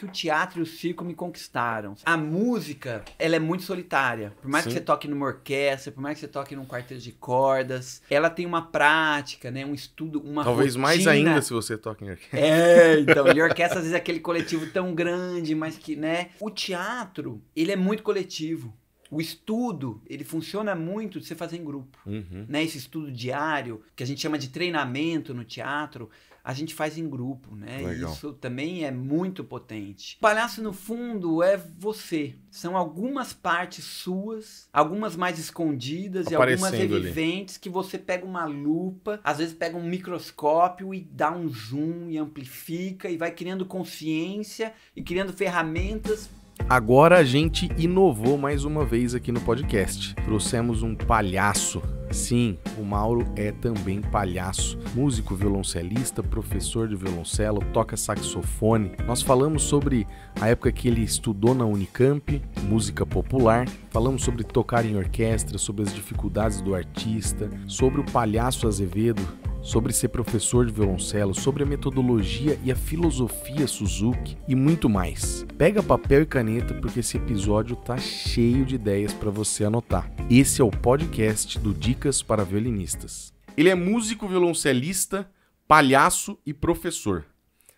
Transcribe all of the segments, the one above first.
que o teatro e o circo me conquistaram. A música, ela é muito solitária. Por mais Sim. que você toque numa orquestra, por mais que você toque num quarteto de cordas, ela tem uma prática, né? Um estudo, uma Talvez rotina. mais ainda se você toca em orquestra. É, então, e orquestra às vezes é aquele coletivo tão grande, mas que, né? O teatro, ele é muito coletivo o estudo, ele funciona muito de você fazer em grupo. Uhum. Né? Esse estudo diário, que a gente chama de treinamento no teatro, a gente faz em grupo, né? Legal. Isso também é muito potente. O palhaço, no fundo, é você. São algumas partes suas, algumas mais escondidas e algumas evidentes que você pega uma lupa, às vezes pega um microscópio e dá um zoom e amplifica e vai criando consciência e criando ferramentas Agora a gente inovou mais uma vez aqui no podcast. Trouxemos um palhaço. Sim, o Mauro é também palhaço, músico, violoncelista, professor de violoncelo, toca saxofone. Nós falamos sobre a época que ele estudou na Unicamp, música popular, falamos sobre tocar em orquestra, sobre as dificuldades do artista, sobre o palhaço Azevedo, sobre ser professor de violoncelo, sobre a metodologia e a filosofia Suzuki e muito mais. Pega papel e caneta porque esse episódio tá cheio de ideias para você anotar. Esse é o podcast do Dicas para Violinistas. Ele é músico violoncelista, palhaço e professor.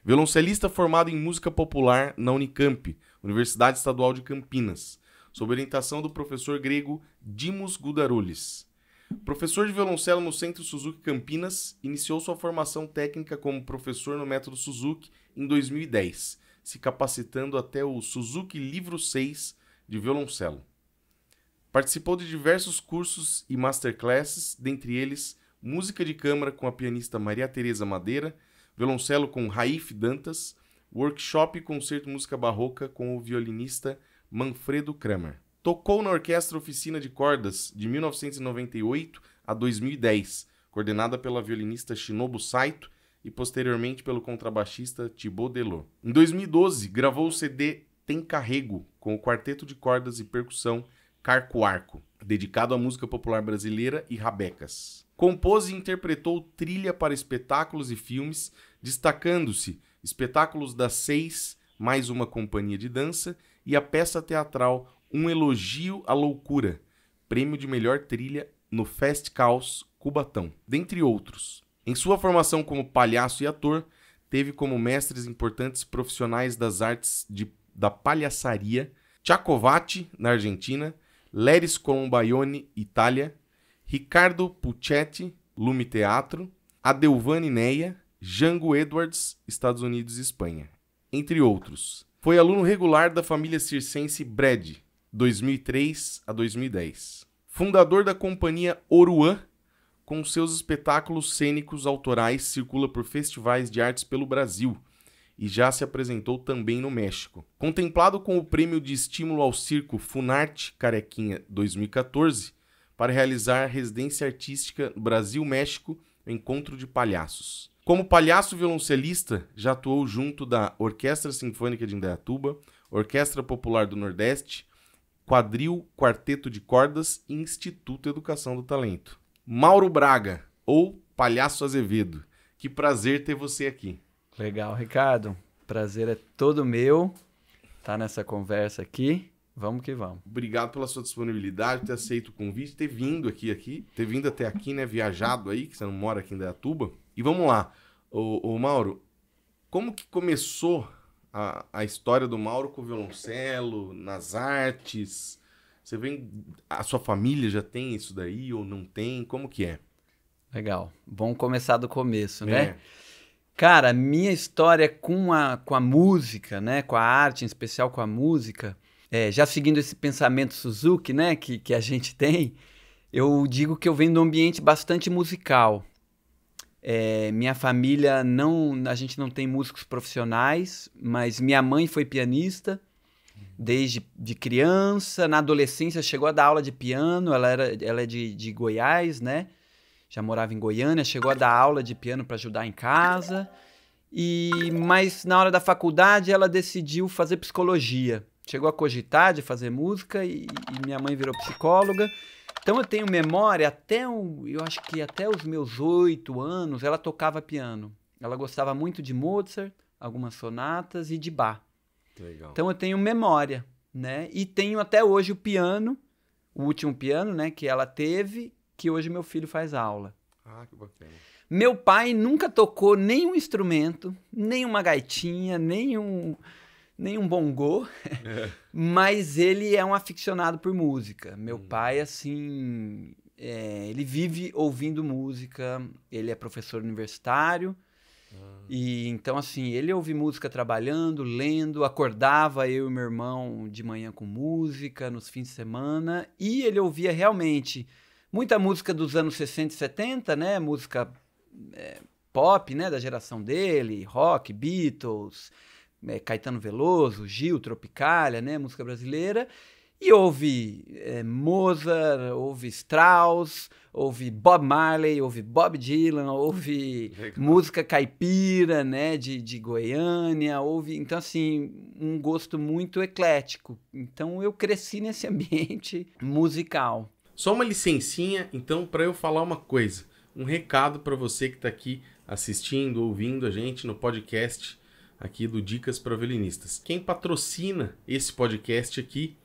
Violoncelista formado em música popular na Unicamp, Universidade Estadual de Campinas, sob orientação do professor grego Dimos Gudarulis. Professor de violoncelo no Centro Suzuki Campinas, iniciou sua formação técnica como professor no método Suzuki em 2010, se capacitando até o Suzuki Livro 6 de violoncelo. Participou de diversos cursos e masterclasses, dentre eles música de câmara com a pianista Maria Teresa Madeira, violoncelo com Raif Dantas, workshop e concerto música barroca com o violinista Manfredo Kramer. Tocou na Orquestra Oficina de Cordas de 1998 a 2010, coordenada pela violinista Shinobu Saito e posteriormente pelo contrabaixista Thibaut Delot. Em 2012, gravou o CD Tem Carrego com o quarteto de cordas e percussão Carco Arco, dedicado à música popular brasileira e rabecas. Compôs e interpretou trilha para espetáculos e filmes, destacando-se espetáculos das seis, mais uma companhia de dança e a peça teatral um Elogio à Loucura, prêmio de melhor trilha no Fest Caos Cubatão, dentre outros. Em sua formação como palhaço e ator, teve como mestres importantes profissionais das artes de, da palhaçaria Chacovati, na Argentina, Leris Colombaione, Itália, Ricardo Puccetti, Lume Teatro, Adelvani Neia, Jango Edwards, Estados Unidos e Espanha, entre outros. Foi aluno regular da família circense Brad. 2003 a 2010. Fundador da companhia Oruan, com seus espetáculos cênicos autorais, circula por festivais de artes pelo Brasil e já se apresentou também no México. Contemplado com o prêmio de estímulo ao circo Funarte Carequinha 2014 para realizar residência artística Brasil-México Encontro de Palhaços. Como palhaço violoncelista, já atuou junto da Orquestra Sinfônica de Indaiatuba, Orquestra Popular do Nordeste, Quadril, Quarteto de Cordas e Instituto Educação do Talento. Mauro Braga, ou Palhaço Azevedo. Que prazer ter você aqui. Legal, Ricardo. Prazer é todo meu estar tá nessa conversa aqui. Vamos que vamos. Obrigado pela sua disponibilidade, ter aceito o convite, ter vindo aqui, aqui, ter vindo até aqui, né? Viajado aí, que você não mora aqui em Dayatuba. E vamos lá. Ô, ô Mauro, como que começou a, a história do Mauro com o violoncelo, nas artes? Você vem. A sua família já tem isso daí ou não tem? Como que é? Legal. Bom começar do começo, né? é. né? Cara, minha história com a, com a música, né? Com a arte, em especial com a música, é, já seguindo esse pensamento Suzuki, né? Que, que a gente tem, eu digo que eu venho de um ambiente bastante musical. É, minha família não, a gente não tem músicos profissionais, mas minha mãe foi pianista uhum. desde de criança. Na adolescência chegou a dar aula de piano. Ela era, ela é de, de Goiás, né? Já morava em Goiânia. Chegou a dar aula de piano para ajudar em casa. E mas na hora da faculdade ela decidiu fazer psicologia. Chegou a cogitar de fazer música e, e minha mãe virou psicóloga. Então eu tenho memória até o, eu acho que até os meus oito anos ela tocava piano. Ela gostava muito de Mozart, algumas sonatas e de Bach. Legal. Então eu tenho memória, né? E tenho até hoje o piano, o último piano, né, que ela teve, que hoje meu filho faz aula. Ah, que bacana. Meu pai nunca tocou nenhum instrumento, nem uma gaitinha, nem um nenhum bongô, é. mas ele é um aficionado por música. Meu hum. pai, assim, é, ele vive ouvindo música, ele é professor universitário. Ah. E então, assim, ele ouvia música trabalhando, lendo, acordava eu e meu irmão de manhã com música, nos fins de semana, e ele ouvia realmente muita música dos anos 60 e 70, né? Música é, pop, né? Da geração dele, rock, Beatles, é, Caetano Veloso, Gil, Tropicália, né, música brasileira. E houve é, Mozart, houve Strauss, houve Bob Marley, houve Bob Dylan, houve Legal. música caipira, né, de, de Goiânia, houve, então assim, um gosto muito eclético. Então eu cresci nesse ambiente musical. Só uma licencinha, então, para eu falar uma coisa, um recado para você que está aqui assistindo, ouvindo a gente no podcast aqui do Dicas para Violinistas. Quem patrocina esse podcast aqui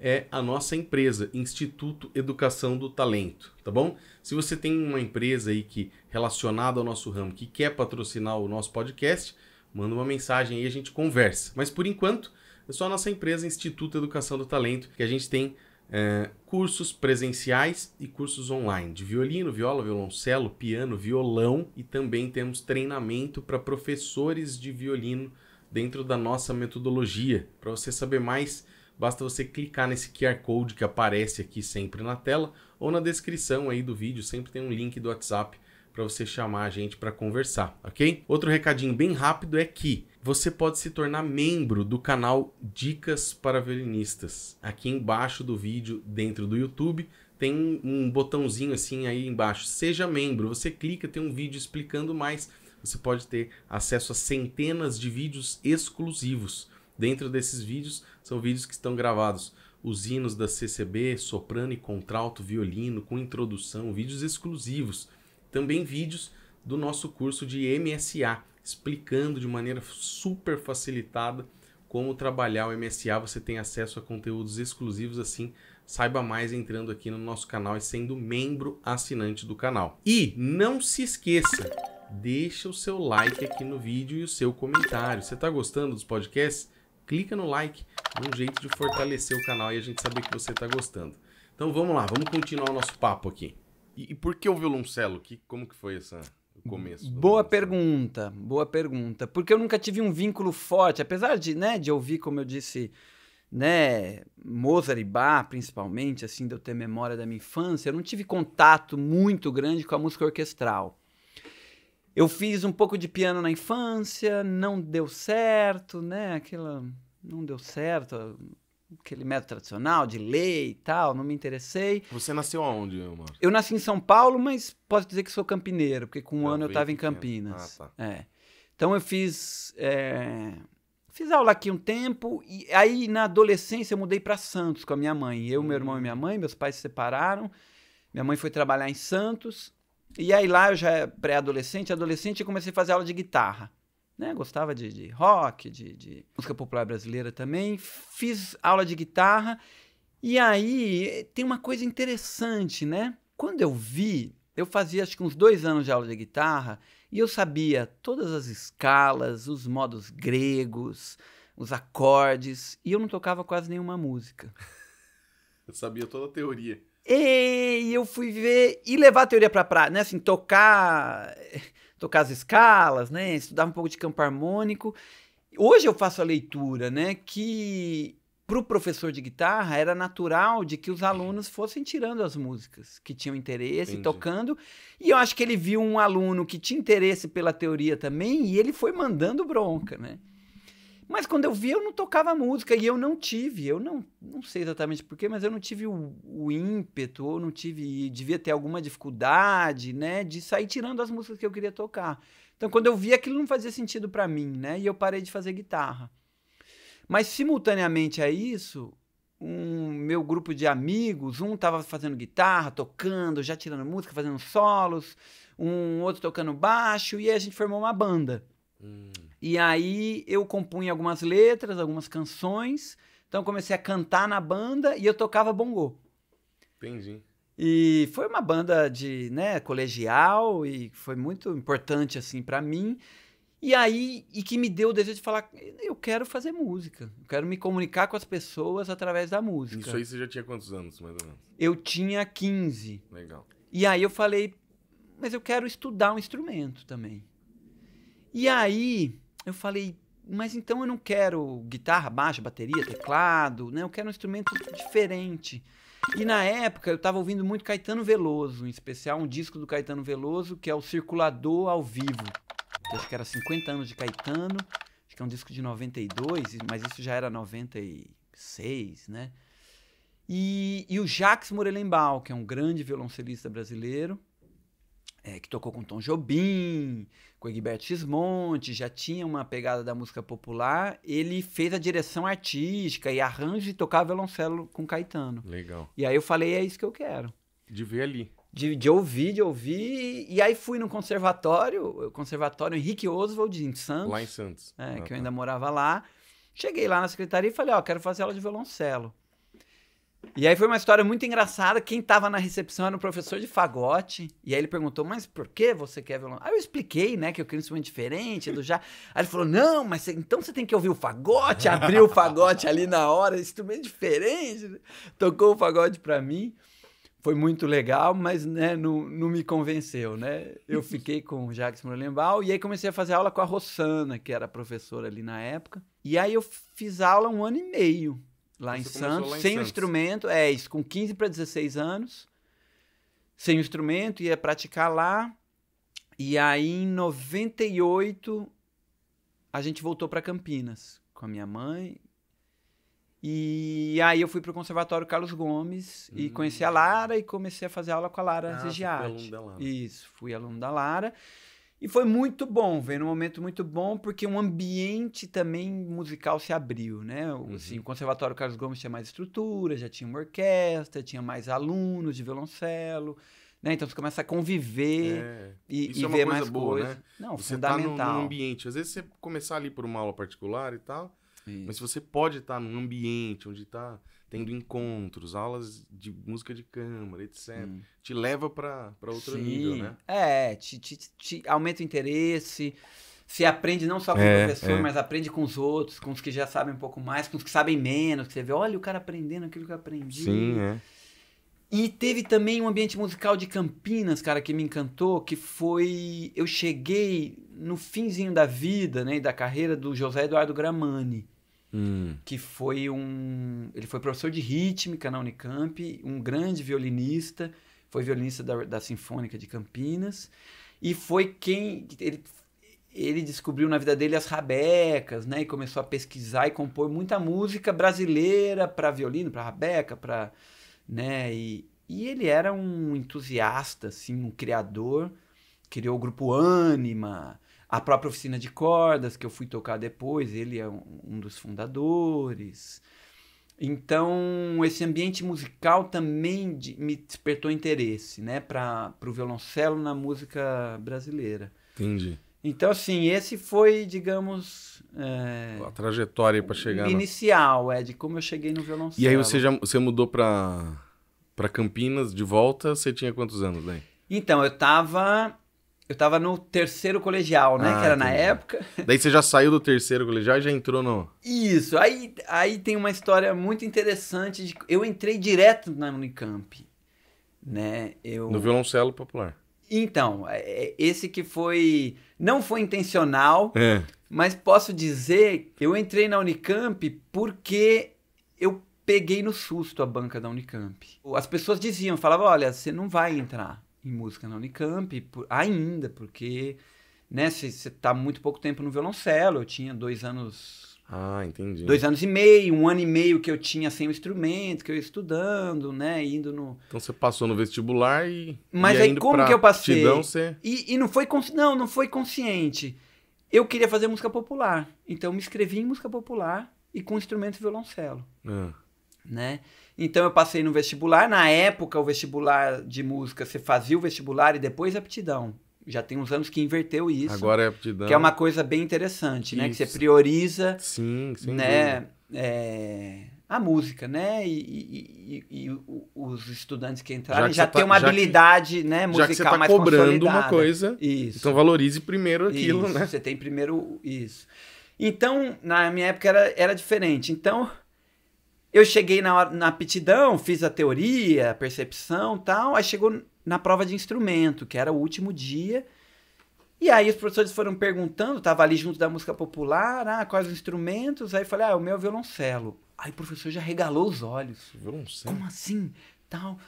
é a nossa empresa, Instituto Educação do Talento, tá bom? Se você tem uma empresa aí que relacionada ao nosso ramo que quer patrocinar o nosso podcast, manda uma mensagem aí e a gente conversa. Mas por enquanto, é só a nossa empresa Instituto Educação do Talento que a gente tem é, cursos presenciais e cursos online de violino, viola, violoncelo, piano, violão e também temos treinamento para professores de violino dentro da nossa metodologia. Para você saber mais, basta você clicar nesse QR Code que aparece aqui sempre na tela ou na descrição aí do vídeo, sempre tem um link do WhatsApp para você chamar a gente para conversar, ok? Outro recadinho bem rápido é que você pode se tornar membro do canal Dicas para Violinistas. Aqui embaixo do vídeo, dentro do YouTube, tem um botãozinho assim aí embaixo, seja membro. Você clica, tem um vídeo explicando mais. Você pode ter acesso a centenas de vídeos exclusivos. Dentro desses vídeos, são vídeos que estão gravados os hinos da CCB, soprano e contralto, violino, com introdução, vídeos exclusivos. Também vídeos do nosso curso de MSA, explicando de maneira super facilitada como trabalhar o MSA. Você tem acesso a conteúdos exclusivos assim. Saiba mais entrando aqui no nosso canal e sendo membro assinante do canal. E não se esqueça, deixa o seu like aqui no vídeo e o seu comentário. Você está gostando dos podcasts? Clica no like, é um jeito de fortalecer o canal e a gente saber que você está gostando. Então vamos lá, vamos continuar o nosso papo aqui. E, e por que o violoncelo? Que, como que foi essa começo? Boa pergunta, boa pergunta. Porque eu nunca tive um vínculo forte, apesar de, né, de ouvir, como eu disse, né, Mozart e Bach, principalmente, assim, de eu ter memória da minha infância, eu não tive contato muito grande com a música orquestral. Eu fiz um pouco de piano na infância, não deu certo, né? aquilo não deu certo, aquele método tradicional de lei e tal, não me interessei. Você nasceu aonde, amor? Eu nasci em São Paulo, mas posso dizer que sou campineiro, porque com um eu ano eu estava em Campinas. Ah, tá. É. Então eu fiz é... fiz aula aqui um tempo e aí na adolescência eu mudei para Santos com a minha mãe, eu, meu irmão e minha mãe, meus pais se separaram. Minha mãe foi trabalhar em Santos. E aí lá eu já pré-adolescente, adolescente, eu comecei a fazer aula de guitarra né? Gostava de, de rock, de, de, música popular brasileira também. Fiz aula de guitarra. E aí tem uma coisa interessante, né? Quando eu vi, eu fazia acho que uns dois anos de aula de guitarra e eu sabia todas as escalas, os modos gregos, os acordes, e eu não tocava quase nenhuma música. Eu sabia toda a teoria. E eu fui ver e levar a teoria pra praia, né? Assim, tocar tocar as escalas, né? Estudava um pouco de campo harmônico. Hoje eu faço a leitura, né? Que para o professor de guitarra era natural de que os alunos fossem tirando as músicas que tinham interesse, Entendi. tocando. E eu acho que ele viu um aluno que tinha interesse pela teoria também e ele foi mandando bronca, né? Mas quando eu vi, eu não tocava música e eu não tive, eu não, não sei exatamente porquê, mas eu não tive o, o ímpeto, ou não tive, devia ter alguma dificuldade, né, de sair tirando as músicas que eu queria tocar. Então, quando eu vi, aquilo não fazia sentido para mim, né, e eu parei de fazer guitarra. Mas, simultaneamente a isso, um meu grupo de amigos, um estava fazendo guitarra, tocando, já tirando música, fazendo solos, um outro tocando baixo, e aí a gente formou uma banda. Hum. E aí eu compunha algumas letras, algumas canções. Então comecei a cantar na banda e eu tocava bongô. Entendi. E foi uma banda de, né, colegial e foi muito importante assim para mim. E aí e que me deu o desejo de falar, eu quero fazer música, eu quero me comunicar com as pessoas através da música. Isso aí você já tinha quantos anos, mais ou menos? Eu tinha 15. Legal. E aí eu falei, mas eu quero estudar um instrumento também. E aí eu falei, mas então eu não quero guitarra, baixo, bateria, teclado, né? Eu quero um instrumento diferente. E na época eu estava ouvindo muito Caetano Veloso, em especial um disco do Caetano Veloso que é o Circulador ao Vivo. Que acho que era 50 anos de Caetano, acho que é um disco de 92, mas isso já era 96, né? E, e o Jacques Morelenbaum, que é um grande violoncelista brasileiro, é, que tocou com Tom Jobim, com o Egberto Gismonte, já tinha uma pegada da música popular. Ele fez a direção artística e arranjo e tocava violoncelo com Caetano. Legal. E aí eu falei, é isso que eu quero. De ver ali. De, de ouvir, de ouvir. E aí fui no conservatório, conservatório Henrique Oswald, em Santos. Lá em Santos. É, ah, que eu tá. ainda morava lá. Cheguei lá na secretaria e falei, ó, oh, quero fazer aula de violoncelo. E aí foi uma história muito engraçada. Quem estava na recepção era um professor de fagote. E aí ele perguntou, mas por que você quer violão? Aí eu expliquei, né, que eu queria um instrumento diferente do já. Aí ele falou, não, mas então você tem que ouvir o fagote, abrir o fagote ali na hora, instrumento é diferente. Né? Tocou o fagote para mim. Foi muito legal, mas né, não, não me convenceu, né? Eu fiquei com o Jacques Molenbaum e aí comecei a fazer aula com a Rossana, que era professora ali na época. E aí eu fiz aula um ano e meio lá em Santos, lá em sem Santos. o instrumento, é isso, com 15 para 16 anos, sem o instrumento, ia praticar lá. E aí, em 98, a gente voltou para Campinas com a minha mãe. E aí eu fui pro Conservatório Carlos Gomes hum. e conheci a hum. Lara e comecei a fazer aula com a Lara ah, Zegiati. Isso, fui aluno da Lara. E foi muito bom, veio num momento muito bom, porque um ambiente também musical se abriu, né? Assim, uhum. Assim, o Conservatório Carlos Gomes tinha mais estrutura, já tinha uma orquestra, tinha mais alunos de violoncelo, né? Então você começa a conviver é. e, e é ver mais boa, coisas. Né? Não, você fundamental. Tá num ambiente. Às vezes você começar ali por uma aula particular e tal, Isso. mas se você pode estar tá num ambiente onde está tendo encontros, aulas de música de câmara, etc. Hum. Te leva para outro Sim. nível, né? É, te, te, te, aumenta o interesse. Você aprende não só com é, o professor, é. mas aprende com os outros, com os que já sabem um pouco mais, com os que sabem menos. Que você vê, olha o cara aprendendo aquilo que eu aprendi. Sim, é. E teve também um ambiente musical de Campinas, cara, que me encantou, que foi... Eu cheguei no finzinho da vida, né, e da carreira do José Eduardo Gramani hum. que foi um. Ele foi professor de rítmica na Unicamp, um grande violinista, foi violinista da, da Sinfônica de Campinas, e foi quem. Ele, ele descobriu na vida dele as rabecas, né? E começou a pesquisar e compor muita música brasileira para violino, para rabeca, para, né? E, e ele era um entusiasta, assim, um criador. Criou o grupo Anima, a própria oficina de cordas, que eu fui tocar depois, ele é um, dos fundadores. Então, esse ambiente musical também de, me despertou interesse, né, para o violoncelo na música brasileira. Entendi. Então, assim, esse foi, digamos. É, a trajetória para chegar. Inicial, no... é, de como eu cheguei no violoncelo. E aí você, já, você mudou para Campinas de volta, você tinha quantos anos daí? Então, eu estava eu tava no terceiro colegial, né? Ah, que era entendi. na época. Daí você já saiu do terceiro colegial e já entrou no. Isso. Aí, aí tem uma história muito interessante. De... Eu entrei direto na Unicamp. Né? Eu... No violoncelo popular. Então, é, é, esse que foi. Não foi intencional, é. mas posso dizer eu entrei na Unicamp porque eu peguei no susto a banca da Unicamp. As pessoas diziam, falavam: olha, você não vai entrar em música na Unicamp, por, ainda, porque né, você está muito pouco tempo no violoncelo, eu tinha dois anos. Ah, entendi. Dois anos e meio, um ano e meio que eu tinha sem o instrumento, que eu ia estudando, né? Indo no. Então você passou no vestibular e. Mas e aí como que eu passei? Tidão, você... e, e não foi consci... não, não foi consciente. Eu queria fazer música popular. Então eu me inscrevi em música popular e com instrumento violoncelo. Ah. Né? Então eu passei no vestibular. Na época, o vestibular de música, você fazia o vestibular e depois aptidão. Já tem uns anos que inverteu isso. Agora é aptidão. Que é uma coisa bem interessante, isso. né? Que você prioriza. Sim, sim. Né? É, a música, né? E, e, e, os estudantes que entraram já, já tá, tem uma habilidade que, né, musical já que tá né, você tá mais cobrando uma coisa, isso. então valorize primeiro aquilo, isso, né? Você tem primeiro isso. Então, na minha época era, era diferente. Então, eu cheguei na, na aptidão, fiz a teoria, a percepção tal. Aí chegou na prova de instrumento, que era o último dia. E aí os professores foram perguntando, tava ali junto da música popular, ah, quais os instrumentos? Aí eu falei, ah, o meu é violoncelo. Aí o professor já regalou os olhos. Violoncelo? Como assim? Tal.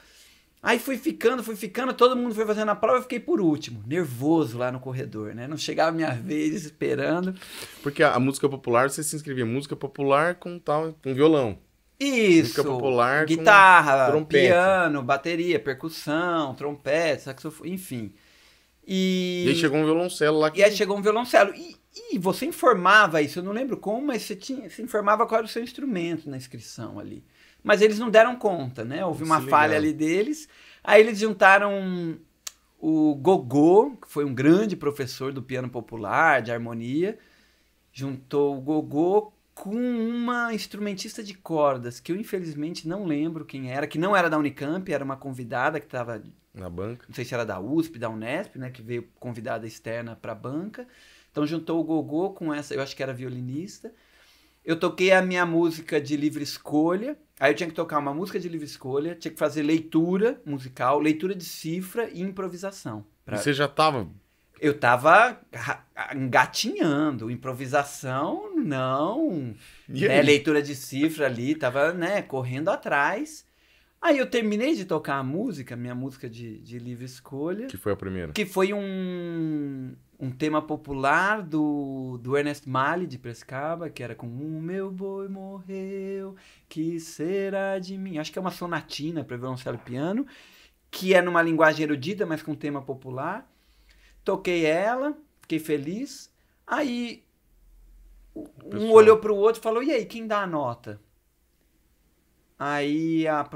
Aí fui ficando, fui ficando, todo mundo foi fazendo a prova, eu fiquei por último, nervoso lá no corredor, né? Não chegava a minha vez esperando. Porque a, a música popular, você se inscrevia música popular com tal, com violão. Isso. Música popular. Guitarra, trompeta. piano, bateria, percussão, trompete, saxofone, enfim. E... e aí chegou um violoncelo lá. Que... E aí chegou um violoncelo. E, e você informava isso, eu não lembro como, mas você, tinha, você informava qual era o seu instrumento na inscrição ali. Mas eles não deram conta, né? Houve uma falha ali deles. Aí eles juntaram o Gogô, que foi um grande professor do piano popular, de harmonia, juntou o Gogô com uma instrumentista de cordas, que eu infelizmente não lembro quem era, que não era da Unicamp, era uma convidada que estava. Na banca? Não sei se era da USP, da Unesp, né? Que veio convidada externa para a banca. Então juntou o Gogô com essa, eu acho que era violinista. Eu toquei a minha música de livre escolha. Aí eu tinha que tocar uma música de livre escolha, tinha que fazer leitura musical, leitura de cifra e improvisação. Pra... E você já estava eu tava engatinhando, improvisação não, né, leitura de cifra ali, tava, né, correndo atrás. Aí eu terminei de tocar a música, minha música de, de livre escolha. Que foi a primeira. Que foi um, um tema popular do, do Ernest Mali de Prescaba, que era com O meu boi morreu, que será de mim? Acho que é uma sonatina para violoncelo e piano, que é numa linguagem erudita, mas com tema popular. Toquei ela, fiquei feliz. Aí um olhou para o outro e falou: E aí, quem dá a nota? Aí a,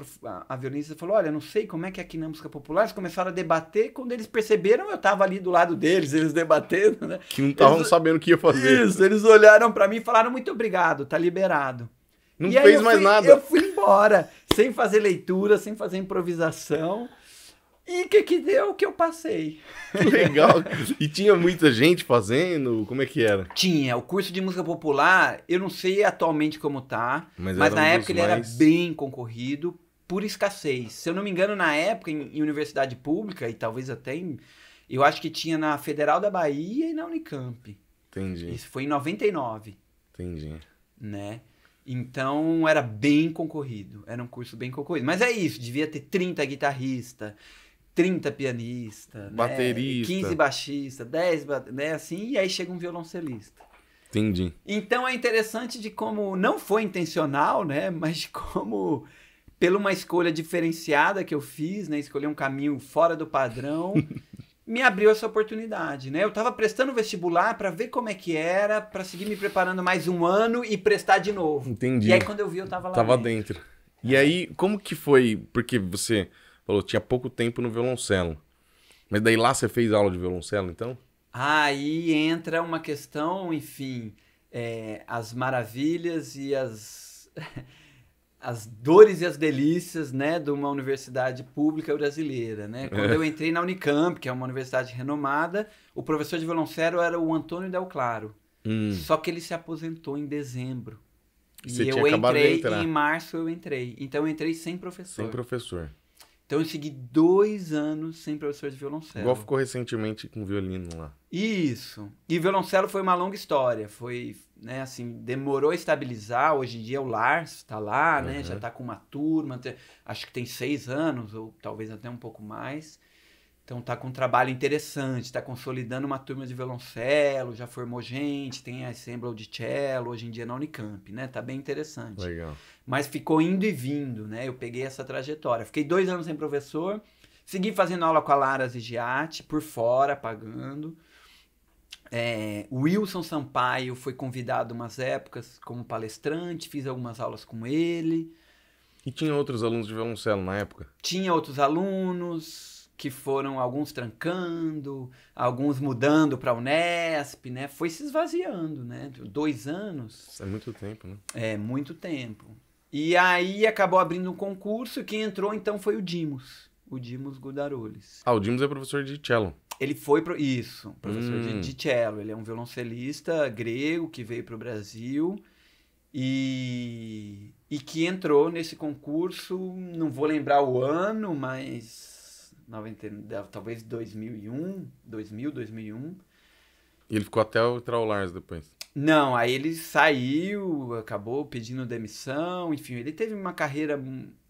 a, violinista falou: Olha, não sei como é que é aqui na música popular. Eles começaram a debater. Quando eles perceberam, eu estava ali do lado deles, eles debatendo, né? Que não estavam sabendo o que ia fazer. Isso, eles olharam para mim e falaram: Muito obrigado, tá liberado. Não e fez mais fui, nada. Eu fui embora, sem fazer leitura, sem fazer improvisação. E o que que deu que eu passei? Que legal. e tinha muita gente fazendo? Como é que era? Tinha. O curso de música popular, eu não sei atualmente como tá, mas, mas na um época ele mais... era bem concorrido por escassez. Se eu não me engano, na época, em, em universidade pública, e talvez até em, Eu acho que tinha na Federal da Bahia e na Unicamp. Entendi. Isso foi em 99. Entendi. Né? Então era bem concorrido, era um curso bem concorrido. Mas é isso, devia ter 30 guitarristas, 30 pianistas, né? baterista, né? 15 baixista, 10, né, assim, e aí chega um violoncelista. Entendi. Então é interessante de como não foi intencional, né, mas como pela uma escolha diferenciada que eu fiz, né, escolher um caminho fora do padrão, me abriu essa oportunidade, né? Eu estava prestando vestibular para ver como é que era, para seguir me preparando mais um ano e prestar de novo. Entendi. E aí quando eu vi eu estava lá. Tava dentro. dentro. E aí, como que foi? Porque você Falou, tinha pouco tempo no violoncelo. Mas daí lá você fez aula de violoncelo, então? Aí entra uma questão, enfim, é, as maravilhas e as, as dores e as delícias, né, de uma universidade pública brasileira, né? É. Quando é. eu entrei na Unicamp, que é uma universidade renomada, o professor de violoncelo era o Antônio Del Claro. Hum. Só que ele se aposentou em dezembro. Você e eu entrei, e em março eu entrei. Então eu entrei sem professor. Sem professor. Então eu segui dois anos sem professor de violoncelo. Igual ficou recentemente com violino lá. Isso. E violoncelo foi uma longa história. Foi, né, assim, demorou a estabilizar. Hoje em dia o Lars está lá, uhum. né? Já está com uma turma. Acho que tem seis anos, ou talvez até um pouco mais. Então tá com um trabalho interessante, tá consolidando uma turma de violoncelo, já formou gente, tem a Assembly de Cello hoje em dia na Unicamp, né? Tá bem interessante. Legal. Mas ficou indo e vindo, né? Eu peguei essa trajetória. Fiquei dois anos sem professor, segui fazendo aula com a Lara Zigiati, por fora, pagando. É, Wilson Sampaio foi convidado umas épocas como palestrante, fiz algumas aulas com ele. E tinha outros alunos de violoncelo na época? Tinha outros alunos que foram alguns trancando, alguns mudando para a Unesp, né? Foi se esvaziando, né? Dois anos. Isso é muito tempo, né? É, muito tempo. E aí acabou abrindo um concurso e quem entrou então foi o Dimos, o Dimos Gudaroles. Ah, o Dimos é professor de cello. Ele foi pro... isso, professor hum. de, de cello. Ele é um violoncelista grego que veio para o Brasil e e que entrou nesse concurso. Não vou lembrar o ano, mas 90, talvez 2001, 2000, 2001. E ele ficou até o Lars depois? Não, aí ele saiu, acabou pedindo demissão, enfim, ele teve uma carreira,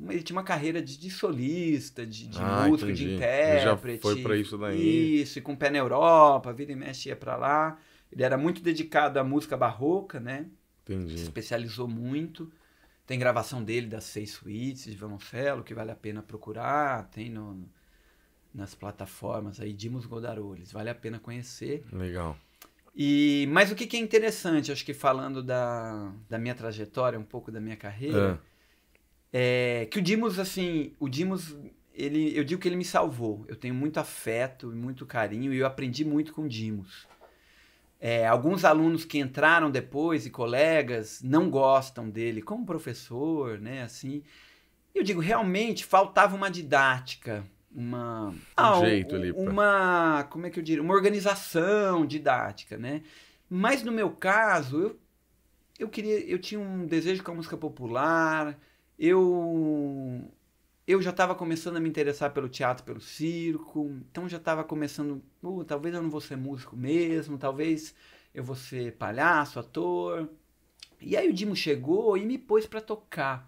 ele tinha uma carreira de, de solista, de, de ah, músico, entendi. de intérprete. Ele já foi pra isso daí. Isso, e com o pé na Europa, vira e mexe ia para lá. Ele era muito dedicado à música barroca, né? Entendi. Se especializou muito. Tem gravação dele das seis suítes de violoncelo, que vale a pena procurar. Tem no, nas plataformas aí, Dimos Godaroles. Vale a pena conhecer. Legal. E, mas o que, que é interessante, acho que falando da, da minha trajetória, um pouco da minha carreira, é, é que o Dimos, assim, o Dimos, ele, eu digo que ele me salvou. Eu tenho muito afeto e muito carinho e eu aprendi muito com o Dimos. É, alguns alunos que entraram depois e colegas não gostam dele como professor, né, assim. Eu digo, realmente faltava uma didática uma ah, um jeito um, ali uma como é que eu diria uma organização didática né mas no meu caso eu eu queria eu tinha um desejo com a música popular eu eu já estava começando a me interessar pelo teatro pelo circo então já estava começando oh, talvez eu não vou ser músico mesmo talvez eu vou ser palhaço ator e aí o Dimo chegou e me pôs para tocar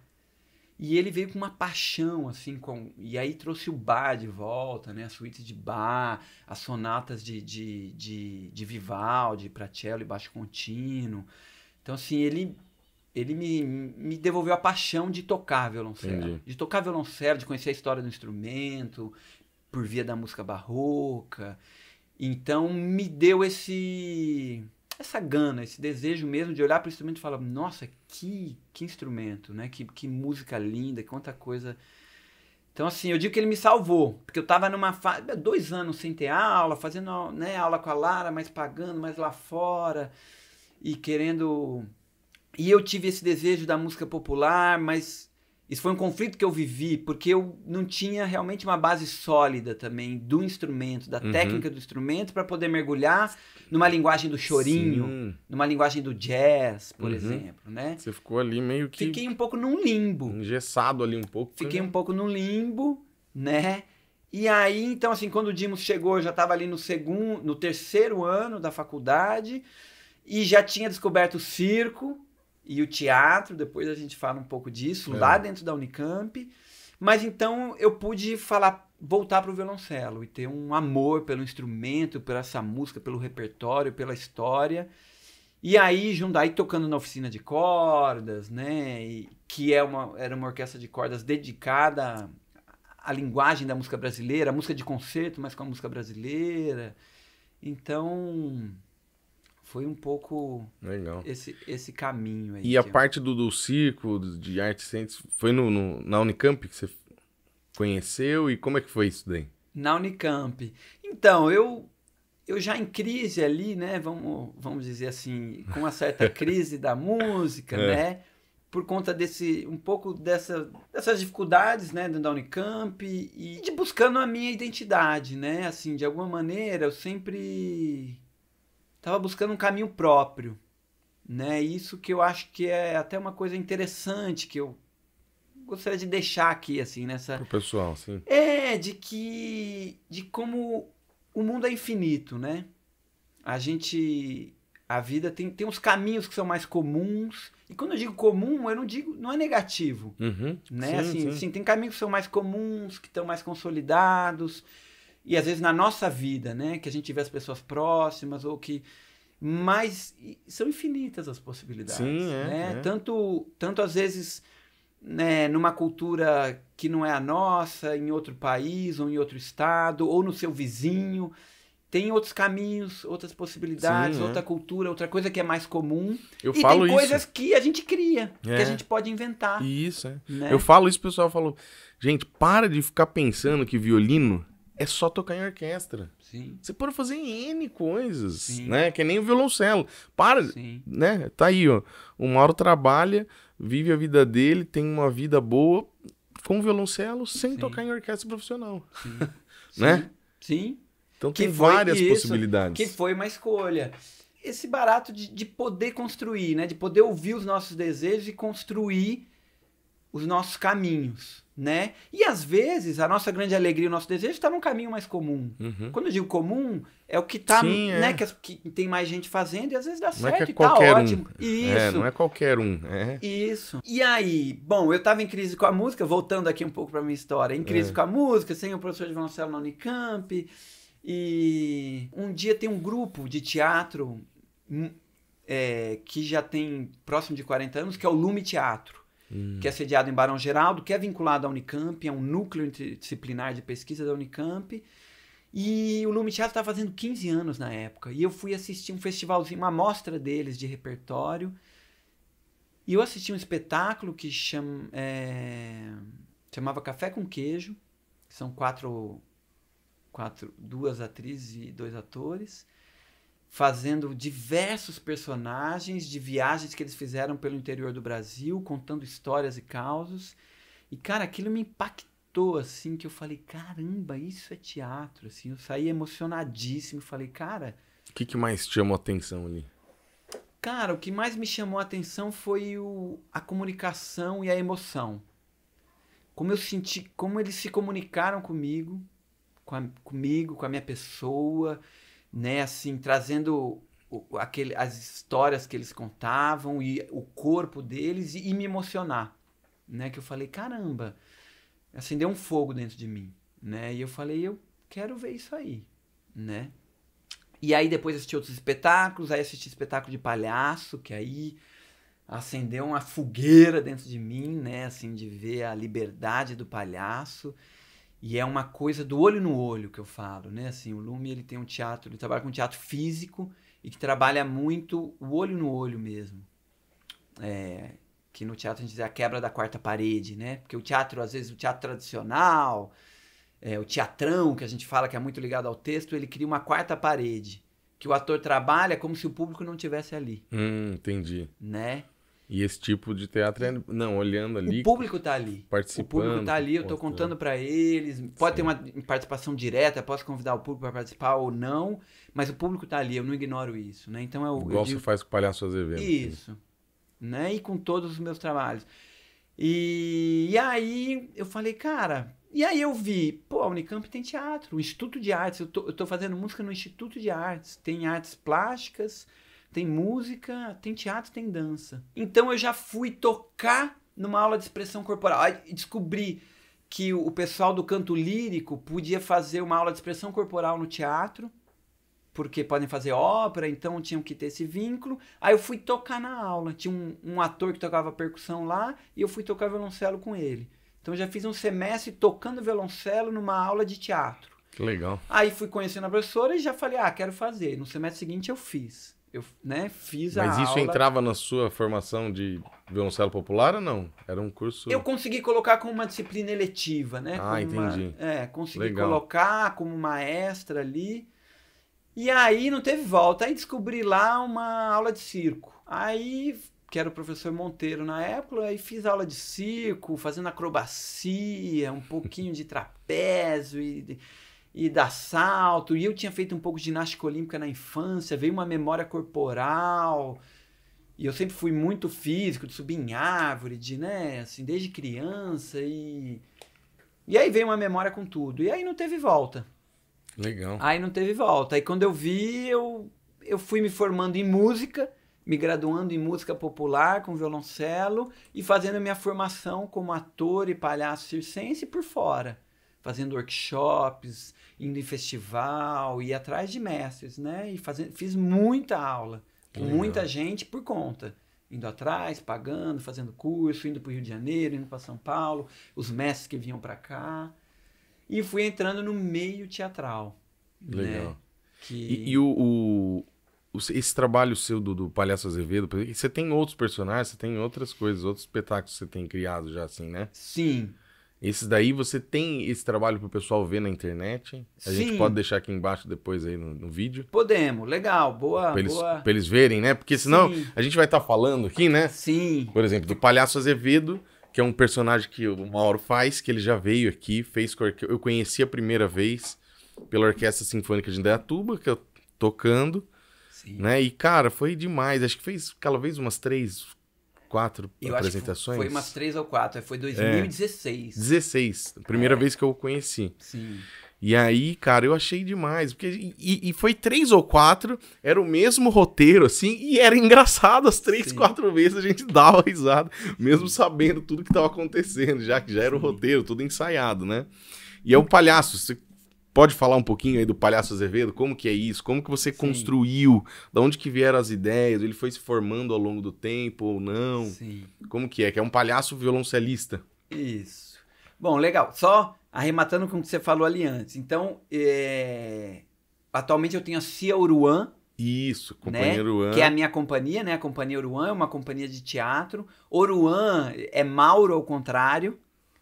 e ele veio com uma paixão, assim, com... e aí trouxe o bar de volta, né? A suíte de bar, as sonatas de, de, de, de Vivaldi, para cello e baixo contínuo. Então, assim, ele, ele me, me devolveu a paixão de tocar violoncelo. Entendi. De tocar violoncelo, de conhecer a história do instrumento, por via da música barroca. Então, me deu esse essa gana, esse desejo mesmo de olhar para o instrumento e falar, nossa, que, que instrumento, né? Que, que música linda, quanta coisa. Então, assim, eu digo que ele me salvou, porque eu estava numa fase, dois anos sem ter aula, fazendo né, aula com a Lara, mas pagando, mas lá fora, e querendo. E eu tive esse desejo da música popular, mas isso foi um conflito que eu vivi porque eu não tinha realmente uma base sólida também do instrumento, da uhum. técnica do instrumento para poder mergulhar numa linguagem do chorinho, Sim. numa linguagem do jazz, por uhum. exemplo, né? Você ficou ali meio que Fiquei um pouco num limbo. Engessado ali um pouco. Fiquei né? um pouco num limbo, né? E aí, então assim, quando o Dimos chegou, eu já estava ali no segundo, no terceiro ano da faculdade e já tinha descoberto o circo, e o teatro, depois a gente fala um pouco disso, é. lá dentro da Unicamp. Mas então eu pude falar, voltar para o violoncelo e ter um amor pelo instrumento, pela essa música, pelo repertório, pela história. E aí, aí tocando na oficina de cordas, né? E, que é uma, era uma orquestra de cordas dedicada à linguagem da música brasileira, à música de concerto, mas com a música brasileira. Então, foi um pouco Legal. Esse, esse caminho aí. E a eu... parte do, do circo, de arte foi no, no, na Unicamp que você conheceu? E como é que foi isso daí? Na Unicamp. Então, eu eu já em crise ali, né? Vamos, vamos dizer assim, com uma certa crise da música, é. né? Por conta desse, um pouco dessa, dessas dificuldades, né, da Unicamp e, e de buscando a minha identidade, né? Assim, de alguma maneira eu sempre estava buscando um caminho próprio, né? Isso que eu acho que é até uma coisa interessante que eu gostaria de deixar aqui assim nessa Pro pessoal, sim. É, de que de como o mundo é infinito, né? A gente a vida tem, tem uns caminhos que são mais comuns. E quando eu digo comum, eu não digo, não é negativo. Uhum, né? Sim, assim, sim. Assim, tem caminhos que são mais comuns, que estão mais consolidados e às vezes na nossa vida, né? Que a gente vê as pessoas próximas ou que. Mas são infinitas as possibilidades. Sim, é, né? é. Tanto, tanto às vezes né, numa cultura que não é a nossa, em outro país ou em outro estado, ou no seu vizinho. Tem outros caminhos, outras possibilidades, Sim, é. outra é. cultura, outra coisa que é mais comum. Eu e falo tem coisas isso. que a gente cria, é. que a é. gente pode inventar. Isso, é. Né? Eu falo isso, o pessoal falou, gente, para de ficar pensando que violino é só tocar em orquestra. Sim. Você pode fazer N coisas, Sim. né? Que nem o violoncelo. Para, Sim. né? Tá aí, ó. O Mauro trabalha, vive a vida dele, tem uma vida boa com violoncelo sem tocar em orquestra profissional. né? Sim. Então que tem várias isso, possibilidades. Que foi uma escolha. Esse barato de, de poder construir, né? De poder ouvir os nossos desejos e construir os nossos caminhos né? E às vezes a nossa grande alegria, o nosso desejo está num caminho mais comum. Uhum. Quando eu digo comum, é o que tá, Sim, né? É. Que, que, tem mais gente fazendo e às vezes dá não certo é que é e tá ótimo. Isso. É, não é qualquer um. É. Isso. E aí, bom, eu estava em crise com a música, voltando aqui um pouco para minha história, em crise é. com a música, sem o professor de violoncelo na Unicamp. E um dia tem um grupo de teatro hum, é, que já tem próximo de 40 anos, que é o Lume Teatro que é sediado em Barão Geraldo, que é vinculado à Unicamp, é um núcleo interdisciplinar de pesquisa da Unicamp. E o Lume Teatro estava tá fazendo 15 anos na época. E eu fui assistir um festivalzinho, uma amostra deles de repertório. E eu assisti um espetáculo que chama, é, chamava Café com Queijo. São quatro, quatro, duas atrizes e dois atores fazendo diversos personagens de viagens que eles fizeram pelo interior do Brasil, contando histórias e causos. E, cara, aquilo me impactou, assim, que eu falei, caramba, isso é teatro, assim. Eu saí emocionadíssimo, falei, cara... O que, que mais chamou a atenção ali? Cara, o que mais me chamou a atenção foi o, a comunicação e a emoção. Como eu senti, como eles se comunicaram comigo, com a, comigo, com a minha pessoa né, assim, trazendo o, aquele, as histórias que eles contavam e o corpo deles e, e, me emocionar, né, que eu falei, caramba, acendeu um fogo dentro de mim, né, e eu falei, eu quero ver isso aí, né, e aí depois assisti outros espetáculos, aí assisti espetáculo de palhaço, que aí acendeu uma fogueira dentro de mim, né, assim, de ver a liberdade do palhaço, e é uma coisa do olho no olho que eu falo, né? Assim, o Lume ele tem um teatro, ele trabalha com teatro físico e que trabalha muito o olho no olho mesmo. É, que no teatro a gente diz a quebra da quarta parede, né? Porque o teatro, às vezes, o teatro tradicional, é, o teatrão, que a gente fala que é muito ligado ao texto, ele cria uma quarta parede. Que o ator trabalha como se o público não tivesse ali. Hum, entendi. Né? E esse tipo de teatro é, não, olhando ali. O público tá ali. Participando. O público tá ali, eu tô contando para eles. Pode Sim. ter uma participação direta, posso convidar o público para participar ou não, mas o público tá ali, eu não ignoro isso, né? Então eu, Igual eu digo, você faz com o Palhaço Azevedo. Isso. Né? E com todos os meus trabalhos. E, e aí eu falei, cara, e aí eu vi, pô, a Unicamp tem teatro, o Instituto de Artes, eu tô, eu tô fazendo música no Instituto de Artes, tem artes plásticas, tem música, tem teatro, tem dança. Então eu já fui tocar numa aula de expressão corporal. Aí descobri que o pessoal do canto lírico podia fazer uma aula de expressão corporal no teatro, porque podem fazer ópera, então tinham que ter esse vínculo. Aí eu fui tocar na aula. Tinha um, um ator que tocava percussão lá e eu fui tocar violoncelo com ele. Então já fiz um semestre tocando violoncelo numa aula de teatro. Que legal. Aí fui conhecendo a professora e já falei, ah, quero fazer. No semestre seguinte eu fiz. Eu né, fiz Mas a isso aula. entrava na sua formação de violoncelo popular ou não? Era um curso. Eu consegui colocar como uma disciplina eletiva, né? Ah, como entendi. Uma, é, consegui Legal. colocar como maestra ali. E aí não teve volta. Aí descobri lá uma aula de circo. Aí, que era o professor Monteiro na época, aí fiz aula de circo, fazendo acrobacia, um pouquinho de trapézio e e dar salto, e eu tinha feito um pouco de ginástica olímpica na infância, veio uma memória corporal. E eu sempre fui muito físico, de subir em árvore, de, né, assim, desde criança e E aí veio uma memória com tudo. E aí não teve volta. Legal. Aí não teve volta. Aí quando eu vi, eu eu fui me formando em música, me graduando em música popular com violoncelo e fazendo minha formação como ator e palhaço circense por fora, fazendo workshops, indo em festival, ia atrás de mestres, né? E fazendo, fiz muita aula com muita gente por conta. Indo atrás, pagando, fazendo curso, indo para o Rio de Janeiro, indo para São Paulo, os mestres que vinham para cá. E fui entrando no meio teatral. Né? Legal. Né? Que... E, e o, o, esse trabalho seu do, do Palhaço Azevedo, você tem outros personagens, você tem outras coisas, outros espetáculos que você tem criado já, assim, né? Sim. Esses daí você tem esse trabalho para o pessoal ver na internet? A Sim. gente pode deixar aqui embaixo depois aí no, no vídeo? Podemos, legal, boa. Para eles, boa. eles verem, né? Porque senão Sim. a gente vai estar tá falando aqui, né? Sim. Por exemplo, do Palhaço Azevedo, que é um personagem que o Mauro faz, que ele já veio aqui, fez. Eu conheci a primeira vez pela Orquestra Sinfônica de Indaiatuba, que eu tocando. Sim. Né? E, cara, foi demais. Acho que fez, aquela vez, umas três, quatro eu apresentações? foi umas três ou quatro, é, foi 2016. É, 16, é. primeira é. vez que eu o conheci. Sim. E aí, cara, eu achei demais. Porque, e, e, foi três ou quatro, era o mesmo roteiro, assim, e era engraçado. As três, Sim. quatro vezes a gente dava risada, mesmo sabendo tudo que estava acontecendo, já que já era Sim. o roteiro, tudo ensaiado, né? E é o palhaço pode falar um pouquinho aí do Palhaço Azevedo? Como que é isso? Como que você Sim. construiu? Da onde que vieram as ideias? Ele foi se formando ao longo do tempo ou não? Sim. Como que é? Que é um palhaço violoncelista. Isso. Bom, legal. Só arrematando com o que você falou ali antes. Então, é... atualmente eu tenho a Cia Uruan. Isso, Companhia né? Uruan. Que é a minha companhia, né? A Companhia Uruan é uma companhia de teatro. Uruan é Mauro ao contrário,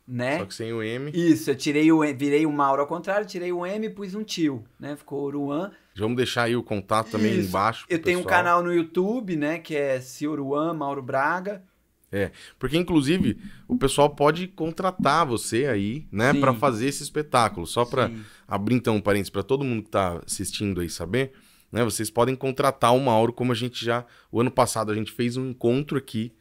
né? Só que sem o M. Isso, eu tirei o virei o Mauro ao contrário, tirei o M e pus um tio, né? Ficou Uruan Vamos deixar aí o contato também Isso. embaixo. Eu tenho pessoal. um canal no YouTube, né? Que é Cioruan Mauro Braga. É, porque inclusive o pessoal pode contratar você aí, né, para fazer esse espetáculo. Só para abrir então um parênteses para todo mundo que tá assistindo aí saber, né, vocês podem contratar o Mauro como a gente já o ano passado a gente fez um encontro aqui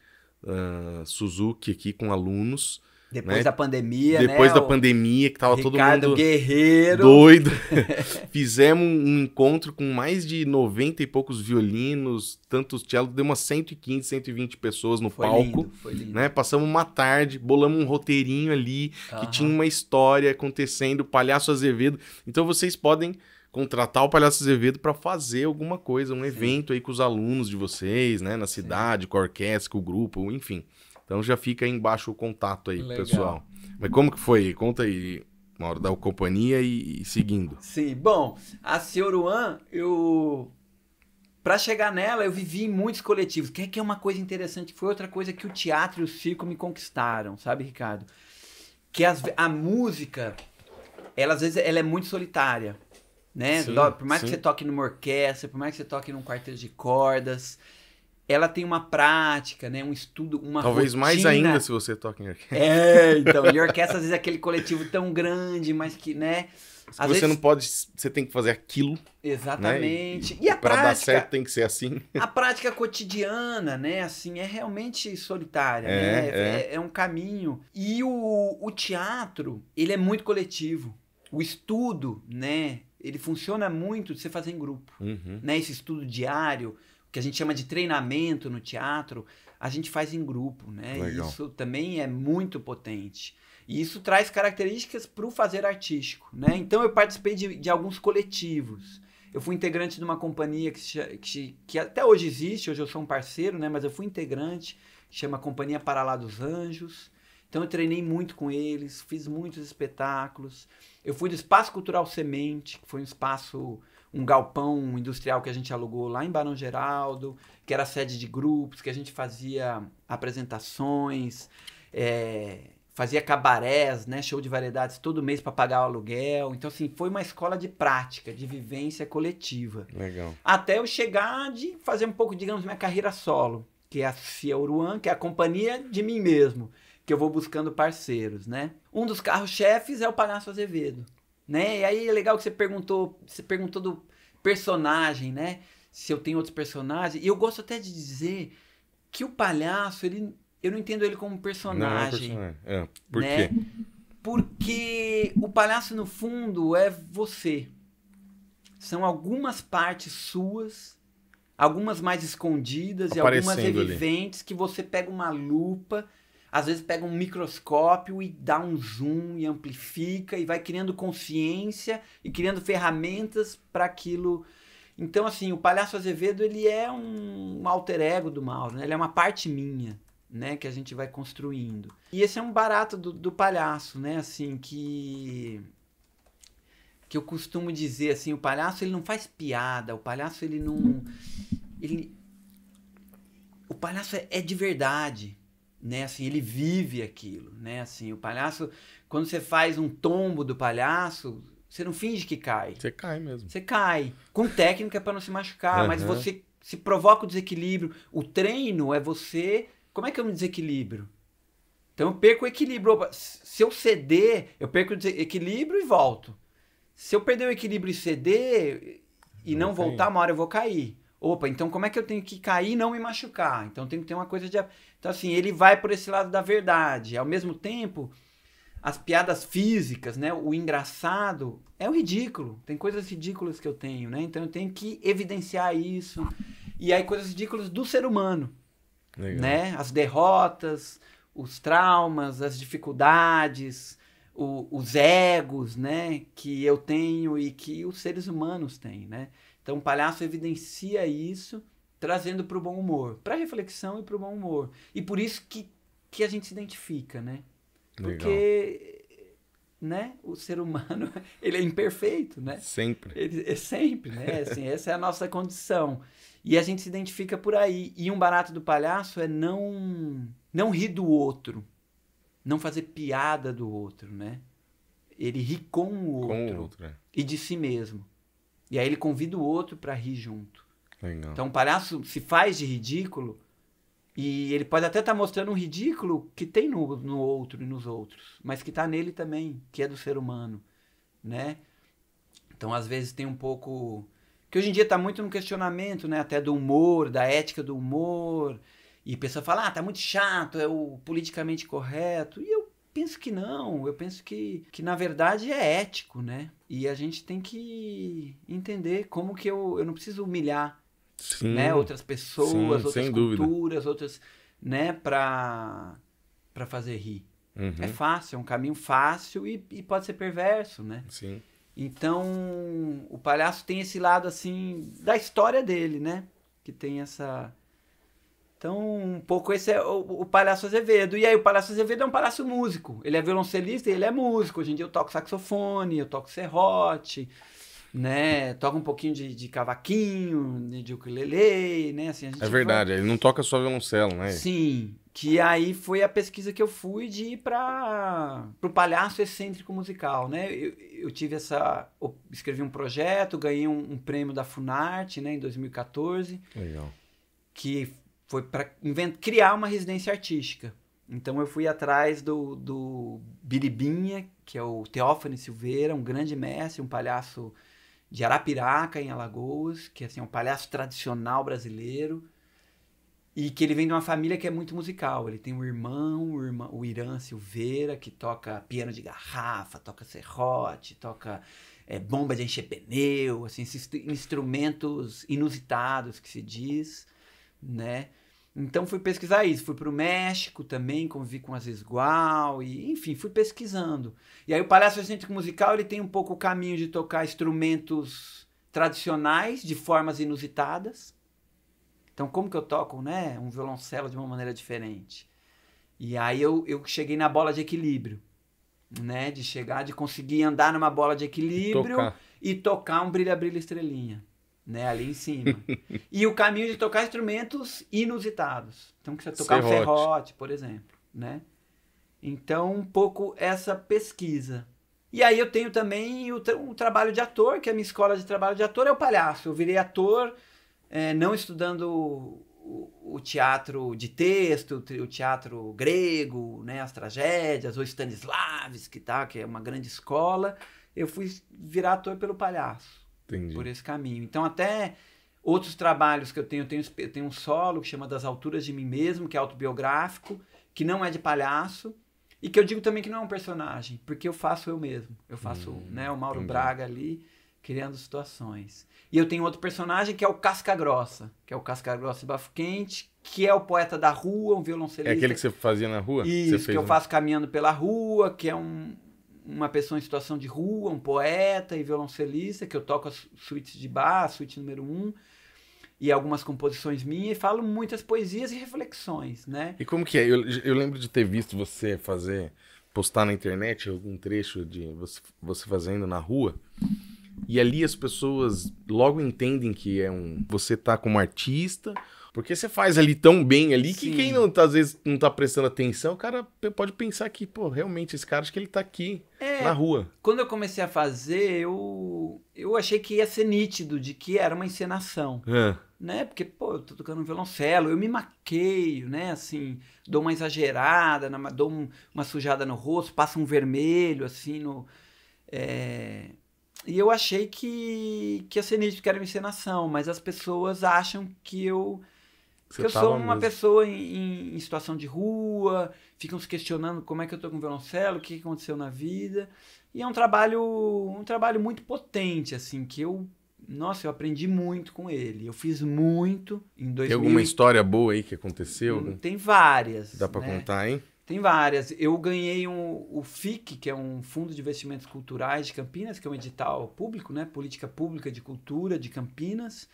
uh, Suzuki aqui com alunos depois né? da pandemia, né, Depois né? da o pandemia, que tava Ricardo todo mundo Guerreiro. doido. Fizemos um encontro com mais de 90 e poucos violinos, tantos cellos, deu umas 115, 120 pessoas no foi palco. Lindo, foi lindo. Né? Passamos uma tarde, bolamos um roteirinho ali que tinha uma história acontecendo, o Palhaço Azevedo. Então vocês podem contratar o Palhaço Azevedo para fazer alguma coisa, um Sim. evento aí com os alunos de vocês, né, na cidade, Sim. com a orquestra, com o grupo, enfim. Então já fica aí embaixo o contato aí, Legal. pessoal. Mas como que foi? Conta aí, Mauro, da companhia e, e seguindo. Sim, bom, a Senhoruan, eu para chegar nela, eu vivi em muitos coletivos, que é, que é uma coisa interessante, foi outra coisa que o teatro e o circo me conquistaram, sabe, Ricardo? Que as, a música, ela às vezes ela é muito solitária, né? Sim, por mais sim. que você toque numa orquestra, por mais que você toque num quarteto de cordas, ela tem uma prática, né? Um estudo, uma Talvez rotina. mais ainda se você toca em orquestra. É, então, e orquestra às vezes é aquele coletivo tão grande, mas que, né? Às você vezes... não pode, você tem que fazer aquilo. Exatamente. Né? E, e, a pra prática. Para dar certo tem que ser assim. A prática cotidiana, né? Assim, é realmente solitária. Né, é, né? é, é. é um caminho. E o, o teatro, ele é muito coletivo. O estudo, né? Ele funciona muito de você fazer em grupo. Uhum. Né? Esse estudo diário que a gente chama de treinamento no teatro, a gente faz em grupo, né? Legal. Isso também é muito potente. E isso traz características para o fazer artístico, né? Então eu participei de, de, alguns coletivos. Eu fui integrante de uma companhia que, que, que, até hoje existe, hoje eu sou um parceiro, né? Mas eu fui integrante, chama Companhia para lá dos Anjos. Então eu treinei muito com eles, fiz muitos espetáculos. Eu fui do Espaço Cultural Semente, que foi um espaço um galpão industrial que a gente alugou lá em Barão Geraldo, que era sede de grupos, que a gente fazia apresentações, é, fazia cabarés, né, show de variedades todo mês para pagar o aluguel. Então, assim, foi uma escola de prática, de vivência coletiva. Legal. Até eu chegar de fazer um pouco, digamos, minha carreira solo, que é a Cia Uruan, que é a companhia de mim mesmo que eu vou buscando parceiros, né? Um dos carros-chefes é o Palhaço Azevedo né? E aí é legal que você perguntou, você perguntou do personagem, né? Se eu tenho outros personagens. E eu gosto até de dizer que o palhaço, ele, eu não entendo ele como personagem. Não é personagem. É, por né? quê? Porque o palhaço, no fundo, é você. São algumas partes suas, algumas mais escondidas Aparecendo e algumas evidentes, que você pega uma lupa às vezes pega um microscópio e dá um zoom e amplifica e vai criando consciência e criando ferramentas para aquilo. Então, assim, o Palhaço Azevedo, ele é um, um alter ego do Mauro, né? Ele é uma parte minha, né? Que a gente vai construindo. E esse é um barato do, do palhaço, né? Assim, que... Que eu costumo dizer, assim, o palhaço, ele não faz piada. O palhaço, ele não... Ele... O palhaço é, é de verdade, né? Assim, ele vive aquilo, né? Assim, o palhaço, quando você faz um tombo do palhaço, você não finge que cai. Você cai mesmo. Você cai. Com técnica para não se machucar, uhum. mas você se provoca o desequilíbrio. O treino é você. Como é que é um desequilíbrio? Então eu perco o equilíbrio. se eu ceder, eu perco o equilíbrio e volto. Se eu perder o equilíbrio e ceder e não, não voltar, uma hora eu vou cair. Opa, então como é que eu tenho que cair e não me machucar? Então tem que ter uma coisa de então, assim, ele vai por esse lado da verdade. Ao mesmo tempo, as piadas físicas, né? O engraçado é o ridículo. Tem coisas ridículas que eu tenho, né? Então eu tenho que evidenciar isso. E aí coisas ridículas do ser humano, Legal. né? As derrotas, os traumas, as dificuldades, o, os egos, né? Que eu tenho e que os seres humanos têm, né? Então o palhaço evidencia isso trazendo para o bom humor, para reflexão e para o bom humor. E por isso que, que a gente se identifica, né? Porque Legal. né, o ser humano ele é imperfeito, né? Sempre. Ele, é sempre, né? É assim, essa é a nossa condição. E a gente se identifica por aí. E um barato do palhaço é não não rir do outro, não fazer piada do outro, né? Ele ri com o outro, com o outro é. e de si mesmo. E aí ele convida o outro para rir junto. Legal. Então o palhaço se faz de ridículo e ele pode até estar tá mostrando um ridículo que tem no, no outro e nos outros, mas que está nele também, que é do ser humano, né? Então às vezes tem um pouco que hoje em dia está muito no questionamento, né? Até do humor, da ética do humor. E a pessoa fala, ah, tá muito chato, é o politicamente correto. E eu penso que não. Eu penso que, que na verdade, é ético, né? E a gente tem que entender como que eu, eu não preciso humilhar Sim, né? Outras pessoas, sim, outras culturas, dúvida. outras, né? Para para fazer rir. Uhum. É fácil, é um caminho fácil e, e pode ser perverso, né? Sim. Então, o palhaço tem esse lado assim da história dele, né? Que tem essa então, um pouco esse é o, o Palhaço Azevedo. E aí, o Palhaço Azevedo é um palhaço músico. Ele é violoncelista e ele é músico. Hoje em dia eu toco saxofone, eu toco serrote né? Toca um pouquinho de, de cavaquinho, de, ukulele, né? Assim, é verdade, ele não toca só violoncelo, né? Sim, que aí foi a pesquisa que eu fui de ir para o palhaço excêntrico musical, né? Eu, eu tive essa... Eu escrevi um projeto, ganhei um, um, prêmio da Funarte, né? Em 2014. Legal. Que foi para criar uma residência artística. Então eu fui atrás do, do Biribinha, que é o Teófane Silveira, um grande mestre, um palhaço de Arapiraca, em Alagoas, que assim, é um palhaço tradicional brasileiro. E que ele vem de uma família que é muito musical. Ele tem um irmão, o, irmão, o Irã Silveira, que toca piano de garrafa, toca serrote, toca é, bomba de encher pneu, assim, esses instrumentos inusitados que se diz, né? Então fui pesquisar isso, fui para o México também, convivi com as Esgual, e enfim, fui pesquisando. E aí o Palhaço Excêntrico Musical ele tem um pouco o caminho de tocar instrumentos tradicionais de formas inusitadas. Então como que eu toco, né, um violoncelo de uma maneira diferente? E aí eu, eu cheguei na bola de equilíbrio, né, de chegar, de conseguir andar numa bola de equilíbrio tocar. e tocar um brilha brilha estrelinha né? Ali em cima. e o caminho de tocar instrumentos inusitados. Então, que você tocar serrote. um serrote, por exemplo, né? Então, um pouco essa pesquisa. E aí eu tenho também o, tra o trabalho de ator, que a minha escola de trabalho de ator é o palhaço. Eu virei ator é, não estudando o, o, teatro de texto, o teatro grego, né, as tragédias, ou Stanislavski, tá, que é uma grande escola. Eu fui virar ator pelo palhaço. Entendi. por esse caminho. Então, até outros trabalhos que eu tenho, eu tenho, eu tenho um solo que chama Das Alturas de Mim Mesmo, que é autobiográfico, que não é de palhaço, e que eu digo também que não é um personagem, porque eu faço eu mesmo. Eu faço hum, né, o Mauro entendi. Braga ali, criando situações. E eu tenho outro personagem que é o Casca Grossa, que é o Casca Grossa e Bafo Quente, que é o poeta da rua, um violoncelista. É aquele que você fazia na rua? Isso, que fez, eu né? faço caminhando pela rua, que é um, uma pessoa em situação de rua, um poeta e violoncelista, que eu toco as suítes de bar, a suíte número um, e algumas composições minhas, e falo muitas poesias e reflexões, né? E como que é? Eu, eu lembro de ter visto você fazer, postar na internet algum trecho de você, você fazendo na rua, e ali as pessoas logo entendem que é um... Você tá como artista porque você faz ali tão bem ali que quem não, tá, às vezes não tá prestando atenção, o cara pode pensar que, pô, realmente esse cara acho que ele tá aqui é, na rua. Quando eu comecei a fazer, eu eu achei que ia ser nítido de que era uma encenação. É. Né? Porque, pô, eu tô tocando violoncelo, eu me maqueio, né? Assim, dou uma exagerada, dou uma sujada no rosto, passa um vermelho, assim, no. É... E eu achei que, que ia ser nítido que era uma encenação, mas as pessoas acham que eu você eu sou uma mesmo. pessoa em, em, situação de rua, ficam se questionando como é que eu tô com o violoncelo, o que aconteceu na vida. E é um trabalho, um trabalho muito potente, assim, que eu. Nossa, eu aprendi muito com ele. Eu fiz muito em 2000. Tem alguma história boa aí que aconteceu? Tem, hum, tem várias. Dá para né? contar, hein? Tem várias. Eu ganhei um, o FIC, que é um Fundo de Investimentos Culturais de Campinas, que é um edital público, né? Política Pública de Cultura de Campinas.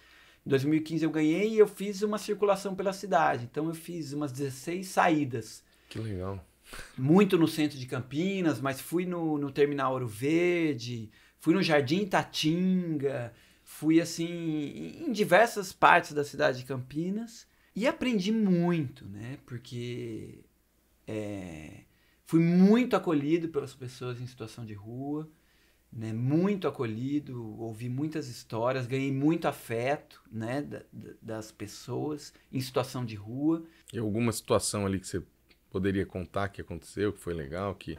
Em 2015 eu ganhei e eu fiz uma circulação pela cidade. Então eu fiz umas 16 saídas. Que legal. Muito no centro de Campinas, mas fui no, no Terminal Ouro Verde, fui no Jardim Itatinga, fui assim em diversas partes da cidade de Campinas e aprendi muito, né? Porque é, fui muito acolhido pelas pessoas em situação de rua né, muito acolhido, ouvi muitas histórias, ganhei muito afeto né, da, das pessoas em situação de rua. E alguma situação ali que você poderia contar que aconteceu, que foi legal, que,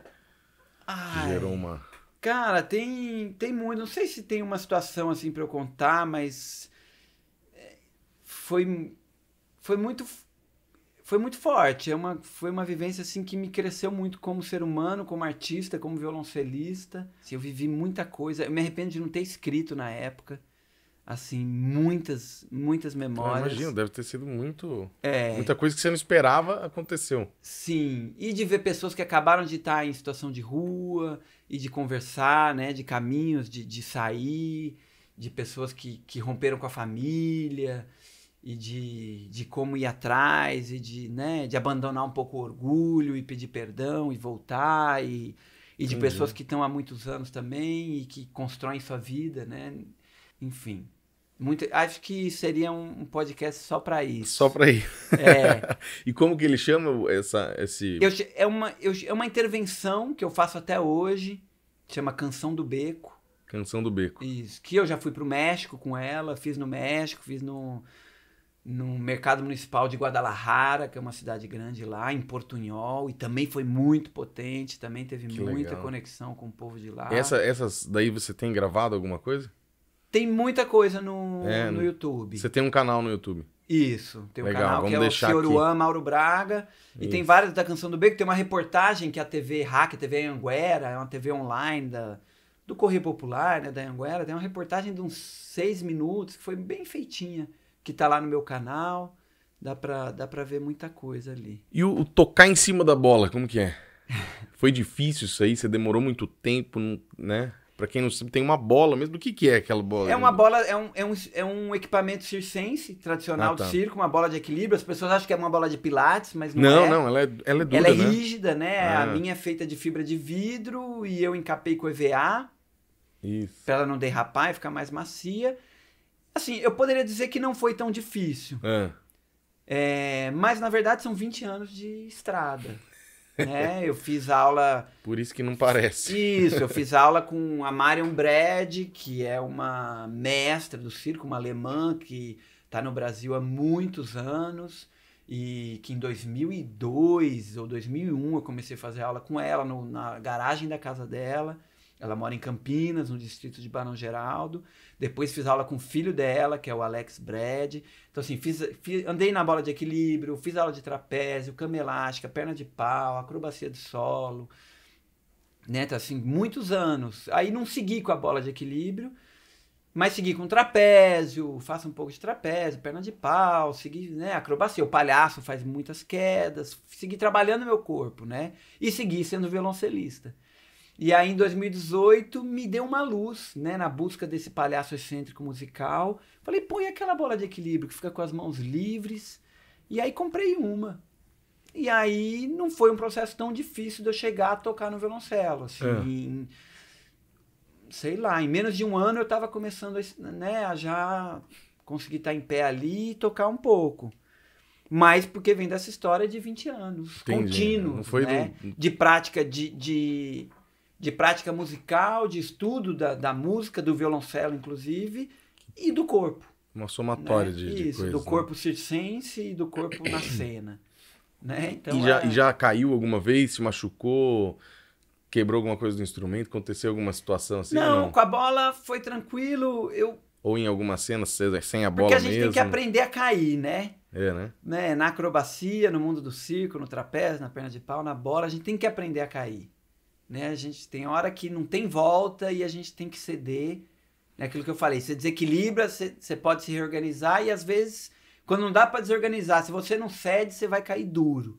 Ai, que gerou uma. Cara, tem, tem muito. Não sei se tem uma situação assim para eu contar, mas é, foi, foi muito foi muito forte. É uma, foi uma vivência assim que me cresceu muito como ser humano, como artista, como violoncelista. Assim, eu vivi muita coisa. Eu me arrependo de não ter escrito na época. Assim, muitas, muitas memórias. Eu imagino, deve ter sido muito. É. Muita coisa que você não esperava aconteceu. Sim. E de ver pessoas que acabaram de estar em situação de rua e de conversar, né? De caminhos, de, de sair, de pessoas que, que romperam com a família e de, de como ir atrás e de, né, de abandonar um pouco o orgulho e pedir perdão e voltar e, e de pessoas que estão há muitos anos também e que constroem sua vida, né? Enfim. Muito, acho que seria um, um podcast só para isso. Só para isso. É. e como que ele chama essa esse eu, é uma eu, é uma intervenção que eu faço até hoje, chama Canção do Beco. Canção do Beco. Isso, que eu já fui pro México com ela, fiz no México, fiz no no mercado municipal de Guadalajara, que é uma cidade grande lá, em Portunhol, e também foi muito potente, também teve que muita legal. conexão com o povo de lá. Essa, essas daí você tem gravado alguma coisa? Tem muita coisa no, é, no YouTube. Você tem um canal no YouTube? Isso, tem um legal, canal que é o Fioruan Mauro Braga, Isso. e tem várias da Canção do Beco, tem uma reportagem que é a TV Hack, a TV Anguera, é uma TV online da, do Correio Popular, né, da Anguera, tem uma reportagem de uns seis minutos, que foi bem feitinha que tá lá no meu canal. Dá pra, dá pra ver muita coisa ali. E o, o tocar em cima da bola, como que é? Foi difícil isso aí? Você demorou muito tempo, né? Pra quem não sabe, tem uma bola mesmo. Do que, que é aquela bola? É uma bola, é um, é um, é um equipamento circense, tradicional ah, tá. de circo, uma bola de equilíbrio. As pessoas acham que é uma bola de pilates, mas não, não é. Não, ela é, ela é dura, Ela é né? rígida, né? Ah. A minha é feita de fibra de vidro e eu encapei com EVA. Isso. Pra ela não derrapar e ficar mais macia. Assim, eu poderia dizer que não foi tão difícil. É. É, mas na verdade são 20 anos de estrada. Né? Eu fiz aula. Por isso que não parece. Isso, eu fiz aula com a Marion Brad, que é uma mestra do circo, uma alemã que está no Brasil há muitos anos e que em 2002 ou 2001 eu comecei a fazer aula com ela no, na garagem da casa dela. Ela mora em Campinas, no distrito de Barão Geraldo. Depois fiz aula com o filho dela, que é o Alex Brad. Então, assim, fiz, fiz, andei na bola de equilíbrio, fiz aula de trapézio, cama elástica, perna de pau, acrobacia de solo. Né? Então, assim, muitos anos. Aí não segui com a bola de equilíbrio, mas segui com trapézio, faço um pouco de trapézio, perna de pau, segui, né, acrobacia, o palhaço faz muitas quedas, segui trabalhando meu corpo, né? E segui sendo violoncelista. E aí em 2018 me deu uma luz, né, na busca desse palhaço excêntrico musical. Falei, põe aquela bola de equilíbrio que fica com as mãos livres. E aí comprei uma. E aí não foi um processo tão difícil de eu chegar a tocar no violoncelo, assim, é. em, sei lá, em menos de um ano eu estava começando a, né, a já conseguir estar tá em pé ali e tocar um pouco. Mas porque vem dessa história de 20 anos, Entendi. né? do... de prática de, de de prática musical, de estudo da, da música, do violoncelo, inclusive, e do corpo. Uma somatória né? de, de Isso, do né? corpo circense e do corpo na cena. Né? Então, e, já, é... e já caiu alguma vez, se machucou, quebrou alguma coisa do instrumento, aconteceu alguma situação assim? Não, não? com a bola foi tranquilo. Eu... Ou em alguma cena é sem a bola mesmo? Porque a gente mesmo. tem que aprender a cair, né? É, né? né? Na acrobacia, no mundo do circo, no trapézio, na perna de pau, na bola, a gente tem que aprender a cair né? A gente tem hora que não tem volta e a gente tem que ceder. É aquilo que eu falei, você desequilibra, você, você pode se reorganizar e às vezes, quando não dá para desorganizar, se você não cede, você vai cair duro.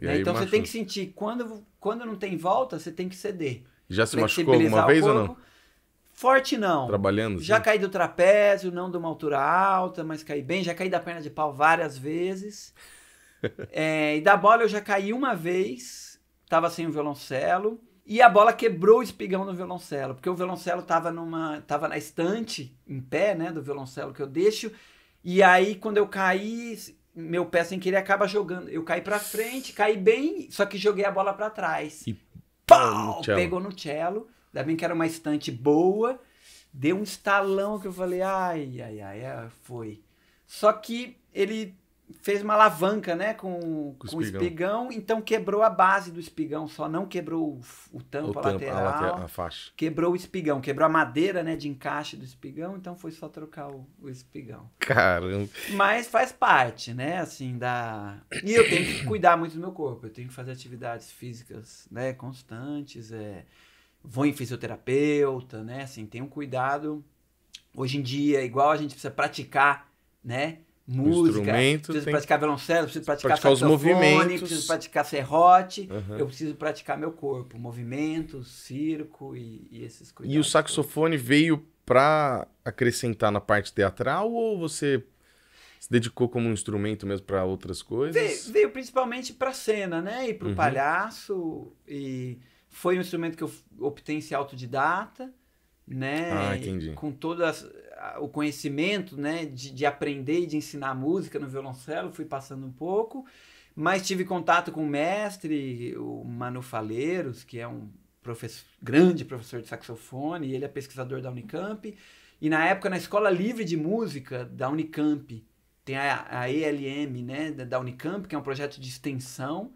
Né? Aí, então você tem que sentir, quando, quando não tem volta, você tem que ceder. Já se machucou alguma vez ou não? Forte não. Trabalhando? Já sim. caí do trapézio, não de uma altura alta, mas caí bem. Já caí da perna de pau várias vezes. é, e da bola eu já caí uma vez, tava sem o violoncelo. E a bola quebrou o espigão no violoncelo, porque o violoncelo tava numa, tava na estante em pé, né, do violoncelo que eu deixo. E aí quando eu caí, meu pé sem querer acaba jogando. Eu caí para frente, caí bem, só que joguei a bola para trás. E pau, no pegou no cello. Ainda bem que era uma estante boa. Deu um estalão que eu falei, ai, ai, ai, é, foi. Só que ele fez uma alavanca, né, com, com, com o espigão. então quebrou a base do espigão, só não quebrou o, o tampo, o tampo lateral, a a faixa. quebrou o espigão, quebrou a madeira, né, de encaixe do espigão, então foi só trocar o, o espigão. Caramba. Mas faz parte, né, assim, da... E eu tenho que cuidar muito do meu corpo, eu tenho que fazer atividades físicas, né, constantes, é... Vou em fisioterapeuta, né, assim, tem um cuidado. Hoje em dia, igual a gente precisa praticar, né, música, preciso tem... praticar violoncelo, preciso praticar, praticar os movimentos, preciso praticar serrote, uhum. eu preciso praticar meu corpo, movimentos, circo e, e esses coisas. E o saxofone todos. veio para acrescentar na parte teatral ou você se dedicou como um instrumento mesmo para outras coisas? Veio, veio principalmente para cena, né? E para o uhum. palhaço e foi um instrumento que eu optei em ser autodidata, né? Ah, entendi. E com todas o conhecimento né, de, de aprender e de ensinar música no violoncelo, fui passando um pouco, mas tive contato com o mestre, o Manu Faleiros, que é um professor, grande professor de saxofone, e ele é pesquisador da Unicamp. E na época, na Escola Livre de Música da Unicamp, tem a, a ELM né, da Unicamp, que é um projeto de extensão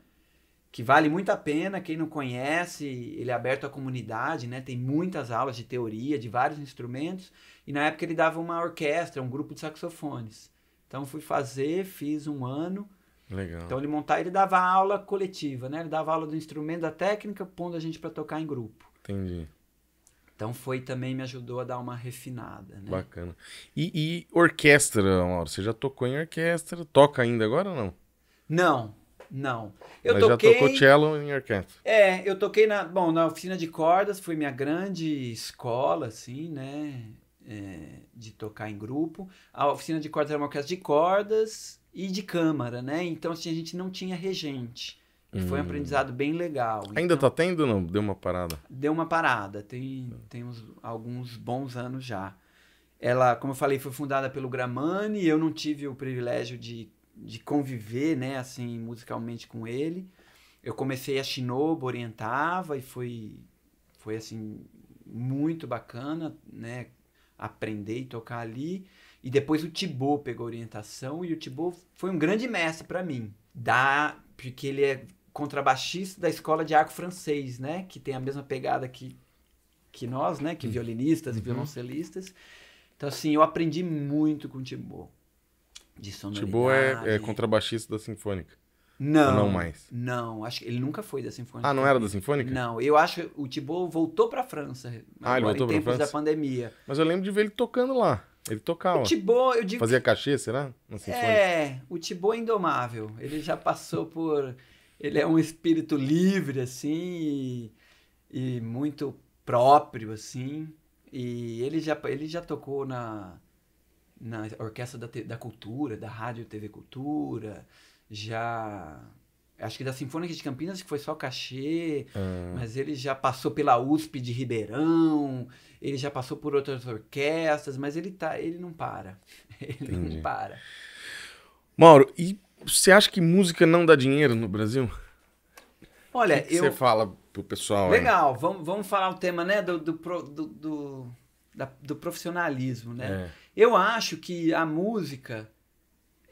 que vale muito a pena, quem não conhece, ele é aberto à comunidade, né? Tem muitas aulas de teoria, de vários instrumentos, e na época ele dava uma orquestra, um grupo de saxofones. Então fui fazer, fiz um ano. Legal. Então ele montar, ele dava aula coletiva, né? Ele dava aula do instrumento, da técnica, pondo a gente para tocar em grupo. Entendi. Então foi também me ajudou a dar uma refinada. Né? Bacana. E, e orquestra, Mauro, você já tocou em orquestra? Toca ainda agora ou não? Não, não. Eu Mas toquei... já tocou cello em orquestra. É, eu toquei na, bom, na oficina de cordas, foi minha grande escola, assim, né? É, de tocar em grupo. A oficina de cordas era uma orquestra de cordas e de câmara, né? Então, assim, a gente não tinha regente. E foi um hum. aprendizado bem legal. Ainda então, tá tendo ou não? Deu uma parada? Deu uma parada. Tem, tem uns, alguns bons anos já. Ela, como eu falei, foi fundada pelo Gramani. Eu não tive o privilégio de de conviver, né, assim, musicalmente com ele. Eu comecei a Shinobu, orientava e foi, foi assim, muito bacana, né, aprender e tocar ali. E depois o Tibo pegou orientação e o Tibo foi um grande mestre para mim. Da, porque ele é contrabaixista da escola de arco francês, né, que tem a mesma pegada que, que nós, né, que uhum. violinistas e uhum. violoncelistas. Então, assim, eu aprendi muito com o Thibaut. De sonoridade. Tibo é, é contrabaixista da Sinfônica. Não. Ou não mais. Não, acho que ele nunca foi da Sinfônica. Ah, não era da Sinfônica? Não, eu acho que o Tibo voltou pra França. Ah, agora, ele voltou em pra França? da pandemia. Mas eu lembro de ver ele tocando lá. Ele tocava. O Tibo, eu digo. Fazia cachê, será? Na é, Sinfônica. É, o Tibo é indomável. Ele já passou por. Ele é um espírito livre, assim, e, e muito próprio, assim. E ele já, ele já tocou na na orquestra da, da cultura, da rádio TV Cultura, já acho que da Sinfônica de Campinas que foi só cachê, uhum. mas ele já passou pela USP de Ribeirão, ele já passou por outras orquestras, mas ele tá, ele não para. Ele Entendi. não para. Mauro, e você acha que música não dá dinheiro no Brasil? Olha, que que eu... você fala pro pessoal. Legal, vamos, vamos falar o tema, né, do, do, do, do da, do profissionalismo, né? É. Eu acho que a música,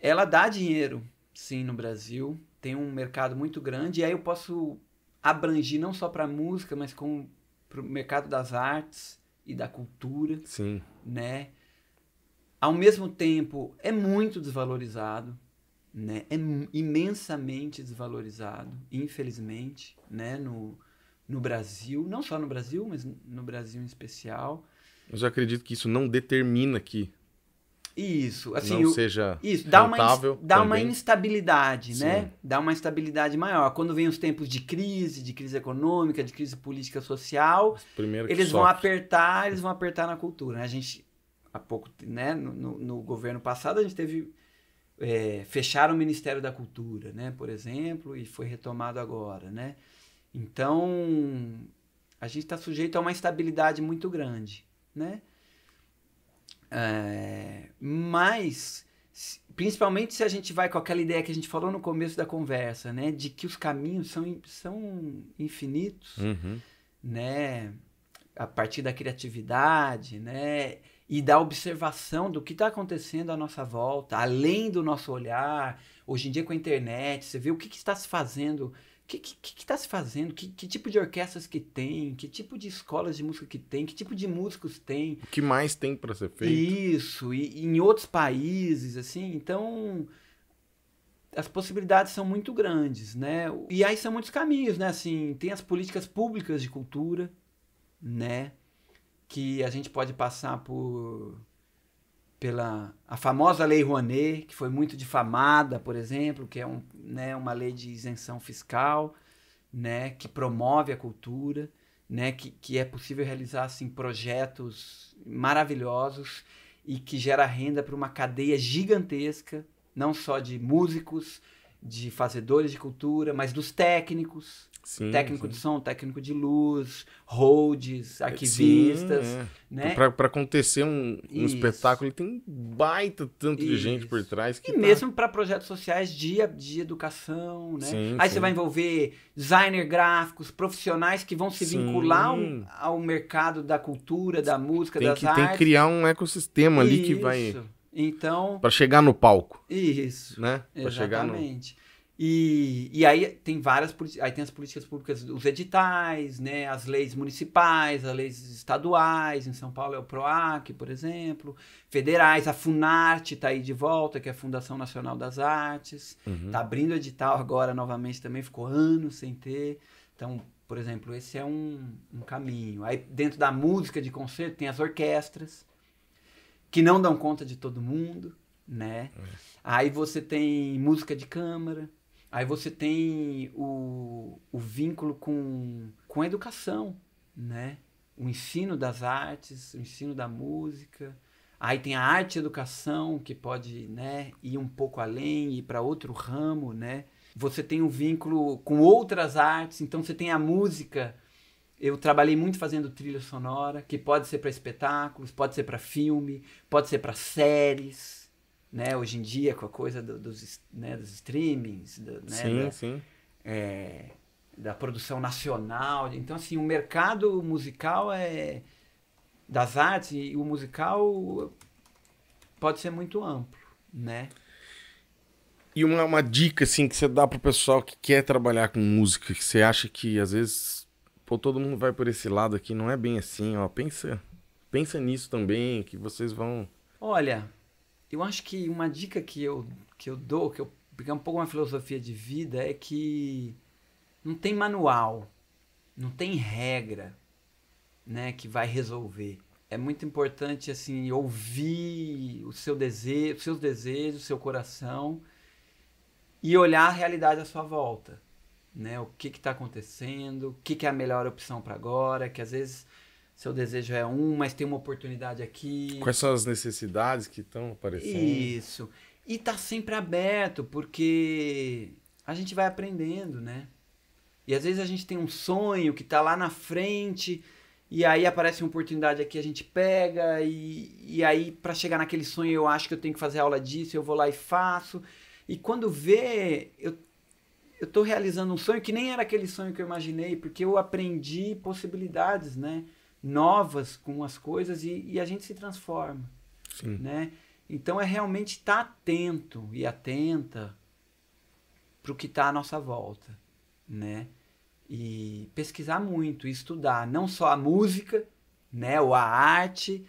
ela dá dinheiro, sim, no Brasil. Tem um mercado muito grande. E aí eu posso abranger não só para música, mas com o mercado das artes e da cultura. Sim. Né? Ao mesmo tempo, é muito desvalorizado. Né? É imensamente desvalorizado, infelizmente, né? No, no Brasil, não só no Brasil, mas no Brasil em especial. Mas eu acredito que isso não determina que isso, assim, não seja isso dá uma dá uma instabilidade, né? Sim. né? Dá uma instabilidade maior. Quando vem os tempos de crise, de crise econômica, de crise política social, eles vão sofre. apertar, eles vão apertar na cultura. Né? A gente há pouco, né? No, no, no governo passado a gente teve é, fecharam o Ministério da Cultura, né? Por exemplo, e foi retomado agora, né? Então a gente está sujeito a uma instabilidade muito grande né? É, mas, principalmente se a gente vai com aquela ideia que a gente falou no começo da conversa, né? De que os caminhos são, são infinitos, uhum. né? A partir da criatividade, né? E da observação do que está acontecendo à nossa volta, além do nosso olhar. Hoje em dia com a internet, você vê o que, que está se fazendo que está se fazendo? Que, que, tipo de orquestras que tem? Que tipo de escolas de música que tem? Que tipo de músicos tem? O que mais tem para ser feito? Isso, e, e, em outros países, assim. Então, as possibilidades são muito grandes, né? E aí são muitos caminhos, né? Assim, tem as políticas públicas de cultura, né? Que a gente pode passar por pela a famosa lei Rouanet, que foi muito difamada, por exemplo, que é um, né, uma lei de isenção fiscal, né, que promove a cultura, né, que, que é possível realizar assim, projetos maravilhosos e que gera renda para uma cadeia gigantesca, não só de músicos, de fazedores de cultura, mas dos técnicos, Sim, técnico sim. de som, técnico de luz, holds, arquivistas, sim, é. né? Para acontecer um, um espetáculo, tem baita tanto Isso. de gente por trás. e tá... mesmo para projetos sociais de, de educação, né? Aí você vai envolver designer gráficos, profissionais que vão se vincular ao, ao, mercado da cultura, da música, tem das que, artes. Tem que criar um ecossistema ali Isso. que vai... Então... Para chegar no palco. Isso. Né? Exatamente. chegar no... E, e aí tem várias aí tem as políticas públicas, os editais, né, as leis municipais, as leis estaduais, em São Paulo é o PROAC, por exemplo, federais, a FUNARTE está aí de volta, que é a Fundação Nacional das Artes, está uhum. Tá abrindo edital agora novamente também, ficou anos sem ter. Então, por exemplo, esse é um, um caminho. Aí dentro da música de concerto tem as orquestras, que não dão conta de todo mundo, né? É. Aí você tem música de câmara, Aí você tem o, o vínculo com, com a educação, né? O ensino das artes, o ensino da música. Aí tem a arte e educação, que pode né, ir um pouco além, ir para outro ramo, né? Você tem um vínculo com outras artes, então você tem a música. Eu trabalhei muito fazendo trilha sonora, que pode ser para espetáculos, pode ser para filme, pode ser para séries, né? Hoje em dia, com a coisa do, dos, né, dos streamings, do, né, sim, da, sim. É, da produção nacional. Então, assim, o mercado musical é das artes e o musical pode ser muito amplo, né? E uma, uma dica, assim, que você dá pro pessoal que quer trabalhar com música, que você acha que, às vezes, pô, todo mundo vai por esse lado aqui, não é bem assim, ó. Pensa, pensa nisso também, que vocês vão... Olha, eu acho que uma dica que eu, que eu dou, que eu peguei é um pouco uma filosofia de vida, é que não tem manual, não tem regra, né, que vai resolver. É muito importante, assim, ouvir o seu desejo, os seus desejos, o seu coração e olhar a realidade à sua volta, né, o que está acontecendo, o que, que é a melhor opção para agora, que às vezes seu desejo é um, mas tem uma oportunidade aqui. Quais são as necessidades que estão aparecendo? Isso. E tá sempre aberto, porque a gente vai aprendendo, né? E às vezes a gente tem um sonho que tá lá na frente, e aí aparece uma oportunidade aqui, a gente pega, e, e aí para chegar naquele sonho eu acho que eu tenho que fazer aula disso, eu vou lá e faço. E quando vê, eu, eu tô realizando um sonho que nem era aquele sonho que eu imaginei, porque eu aprendi possibilidades, né? novas com as coisas e, e a gente se transforma, Sim. né? Então é realmente estar tá atento e atenta para o que está à nossa volta, né? E pesquisar muito, estudar não só a música, né, ou a arte,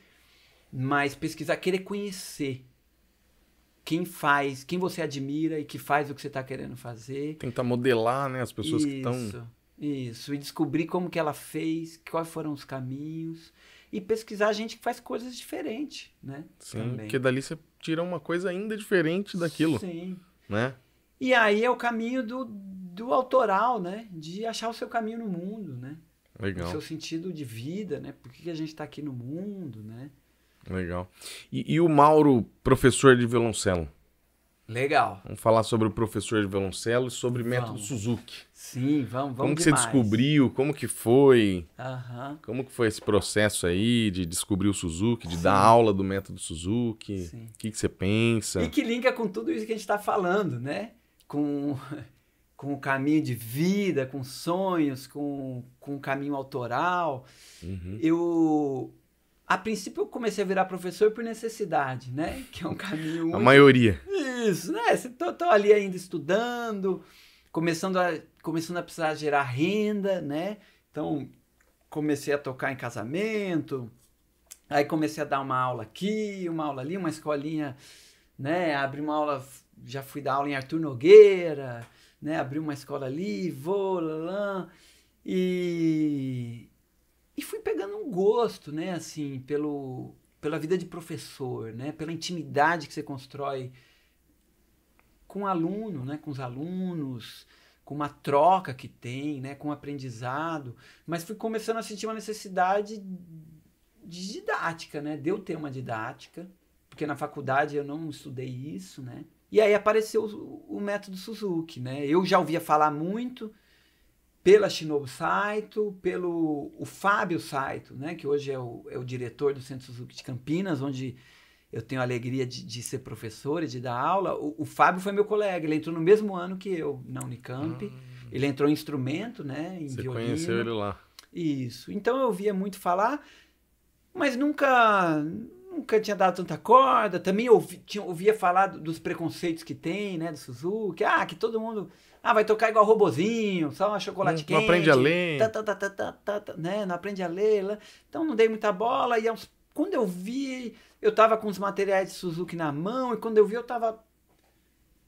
mas pesquisar, querer conhecer quem faz, quem você admira e que faz o que você está querendo fazer. Tentar modelar, né, as pessoas Isso. que estão isso, e descobrir como que ela fez, quais foram os caminhos. E pesquisar gente que faz coisas diferentes, né? Sim, Também. porque dali você tira uma coisa ainda diferente daquilo. Sim. Né? E aí é o caminho do, do autoral, né? De achar o seu caminho no mundo, né? Legal. O seu sentido de vida, né? Por que, que a gente está aqui no mundo, né? Legal. E, e, o Mauro, professor de violoncelo? Legal. Vamos falar sobre o professor de violoncelo e sobre o método Suzuki. Sim, vamos, vamos Como que você descobriu, como que foi, uhum. como que foi esse processo aí de descobrir o Suzuki, de Sim. dar aula do método Suzuki, o que, que você pensa? E que linka com tudo isso que a gente está falando, né? Com, com o caminho de vida, com sonhos, com, com o caminho autoral. Uhum. Eu, a princípio, eu comecei a virar professor por necessidade, né? Que é um caminho... a maioria. É, isso, né? Estou ali ainda estudando, começando a, começando a precisar gerar renda, né? Então, comecei a tocar em casamento, aí comecei a dar uma aula aqui, uma aula ali, uma escolinha, né? Abri uma aula, já fui dar aula em Arthur Nogueira, né? Abri uma escola ali, vou, lá, lá, e... E fui pegando um gosto, né, assim, pelo, pela vida de professor, né? Pela intimidade que você constrói com aluno, né, com os alunos, com uma troca que tem, né, com um aprendizado, mas fui começando a sentir uma necessidade de didática, né, de eu ter uma didática, porque na faculdade eu não estudei isso, né, e aí apareceu o, o método Suzuki, né, eu já ouvia falar muito pela Shinobu Saito, pelo o Fábio Saito, né, que hoje é o, é o diretor do Centro Suzuki de Campinas, onde eu tenho a alegria de, de ser professor e de dar aula. O, o, Fábio foi meu colega, ele entrou no mesmo ano que eu na Unicamp. Hum. Ele entrou em instrumento, né? Em Você violino. conheceu ele lá. Isso. Então eu via muito falar, mas nunca nunca tinha dado tanta corda. Também ouvi, tinha, ouvia falar dos preconceitos que tem, né? Do Suzuki. Ah, que todo mundo. Ah, vai tocar igual robozinho, só uma chocolate não, hum, quente. Não aprende a ler. Tá, tá, tá, tá, tá, tá, tá, né? Não aprende a ler. Então não dei muita bola. E aos quando eu vi, eu tava com os materiais de Suzuki na mão, e quando eu vi, eu tava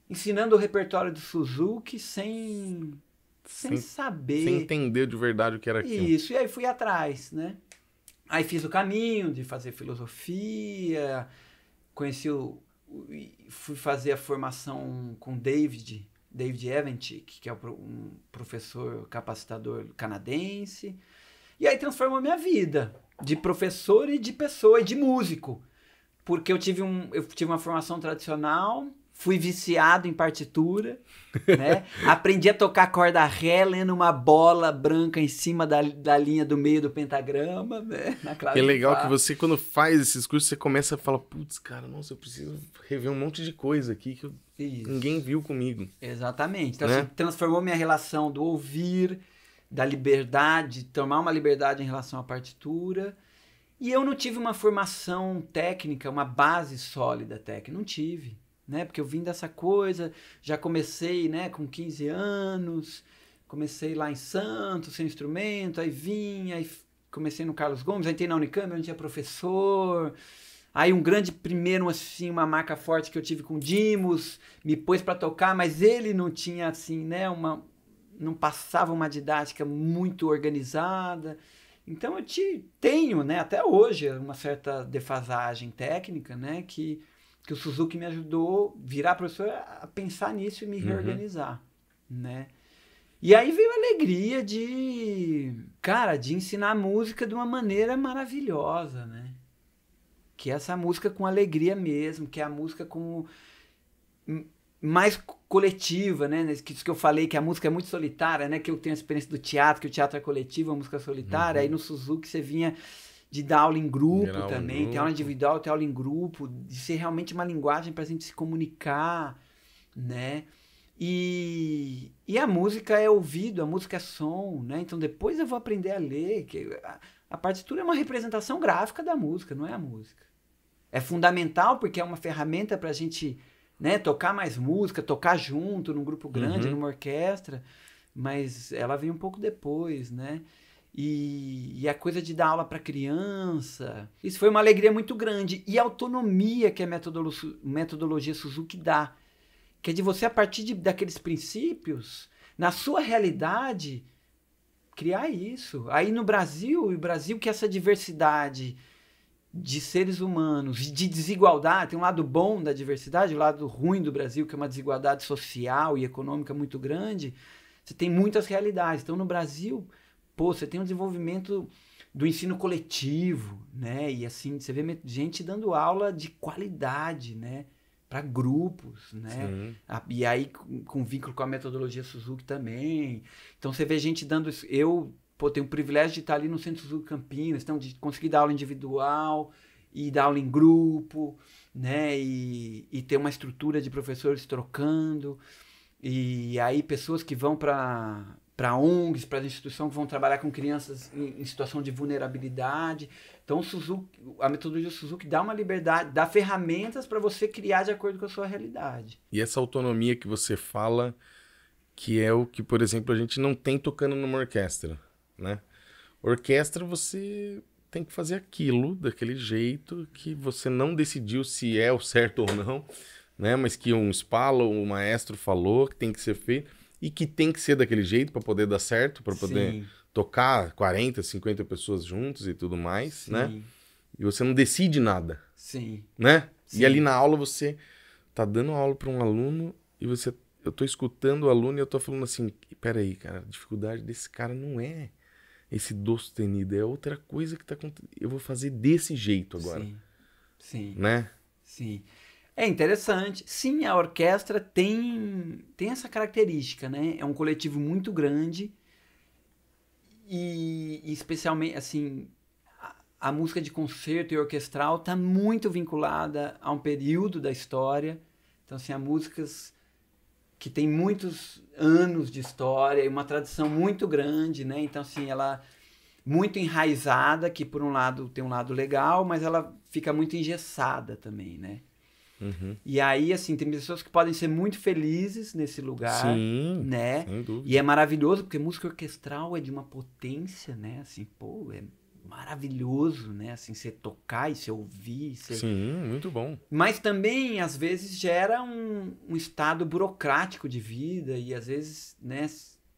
ensinando o repertório do Suzuki sem, sem, sem saber. Sem entender de verdade o que era aquilo. Isso, e aí fui atrás, né? Aí fiz o caminho de fazer filosofia, conheci o. fui fazer a formação com David, David Eventic, que é um professor capacitador canadense. E aí transformou minha vida de professor e de pessoa e de músico. Porque eu tive, um, eu tive uma formação tradicional, fui viciado em partitura, né? Aprendi a tocar corda ré lendo uma bola branca em cima da, da linha do meio do pentagrama, né? é legal que você, quando faz esses cursos, você começa a falar, putz, cara, nossa, eu preciso rever um monte de coisa aqui que eu... ninguém viu comigo. Exatamente. Então, né? assim, transformou minha relação do ouvir da liberdade, tomar uma liberdade em relação à partitura. E eu não tive uma formação técnica, uma base sólida técnica, não tive, né? Porque eu vim dessa coisa, já comecei, né, com 15 anos, comecei lá em Santos, sem instrumento, aí vim, aí comecei no Carlos Gomes, aí entrei na Unicamp, onde tinha professor. Aí um grande primeiro, assim, uma marca forte que eu tive com Dimos, me pôs para tocar, mas ele não tinha, assim, né, uma, não passava uma didática muito organizada. Então eu te, tenho, né, até hoje, uma certa defasagem técnica, né, que, que o Suzuki me ajudou virar professor a pensar nisso e me uhum. reorganizar, né? E aí veio a alegria de, cara, de ensinar música de uma maneira maravilhosa, né? Que é essa música com alegria mesmo, que é a música com mais coletiva, né? Que isso que eu falei, que a música é muito solitária, né? Que eu tenho a experiência do teatro, que o teatro é coletivo, a música é solitária. Uhum. Aí no Suzuki você vinha de dar aula em grupo também, grupo. ter aula individual, ter aula em grupo, de ser realmente uma linguagem para a gente se comunicar, né? E, e a música é ouvido, a música é som, né? Então depois eu vou aprender a ler. Que a, a partitura é uma representação gráfica da música, não é a música. É fundamental porque é uma ferramenta para a gente né, tocar mais música, tocar junto num grupo grande, uhum. numa orquestra, mas ela veio um pouco depois, né? E, e a coisa de dar aula para criança, isso foi uma alegria muito grande. E a autonomia que a metodolo metodologia Suzuki dá, que é de você, a partir de, daqueles princípios, na sua realidade, criar isso. Aí no Brasil, o Brasil que essa diversidade de seres humanos, de desigualdade, tem um lado bom da diversidade, o um lado ruim do Brasil, que é uma desigualdade social e econômica muito grande, você tem muitas realidades. Então, no Brasil, pô, você tem um desenvolvimento do ensino coletivo, né? E assim, você vê gente dando aula de qualidade, né? Para grupos, né? A, e aí, com, com vínculo com a metodologia Suzuki também. Então, você vê gente dando. Eu pô, tem o privilégio de estar ali no Centro Sul Campinas, então de conseguir dar aula individual e dar aula em grupo, né? E, e ter uma estrutura de professores trocando. E aí pessoas que vão para para ONGs, para instituição que vão trabalhar com crianças em, em, situação de vulnerabilidade. Então, Suzuki, a metodologia Suzuki dá uma liberdade, dá ferramentas para você criar de acordo com a sua realidade. E essa autonomia que você fala, que é o que, por exemplo, a gente não tem tocando numa orquestra né? Orquestra você tem que fazer aquilo daquele jeito que você não decidiu se é o certo ou não, né? Mas que um espalo, um maestro falou que tem que ser feito e que tem que ser daquele jeito para poder dar certo, para poder Sim. tocar 40, 50 pessoas juntos e tudo mais, Sim. né? E você não decide nada. Sim. Né? Sim. E ali na aula você tá dando aula para um aluno e você eu tô escutando o aluno e eu tô falando assim, peraí, cara, a dificuldade desse cara não é esse tenido é outra coisa que tá acontecendo. Eu vou fazer desse jeito agora. Sim. Sim. Né? Sim. É interessante. Sim, a orquestra tem, tem essa característica, né? É um coletivo muito grande e, e especialmente, assim, a, a, música de concerto e orquestral está muito vinculada a um período da história. Então, assim, há músicas que tem muitos anos de história e uma tradição muito grande, né? Então, assim, ela muito enraizada, que por um lado tem um lado legal, mas ela fica muito engessada também, né? Uhum. E aí, assim, tem pessoas que podem ser muito felizes nesse lugar, Sim, né? Sem dúvida. E é maravilhoso, porque música orquestral é de uma potência, né? Assim, pô, é maravilhoso, né? Assim, você tocar e você ouvir. Você... Sim, muito bom. Mas também, às vezes, gera um, um estado burocrático de vida e, às vezes, né?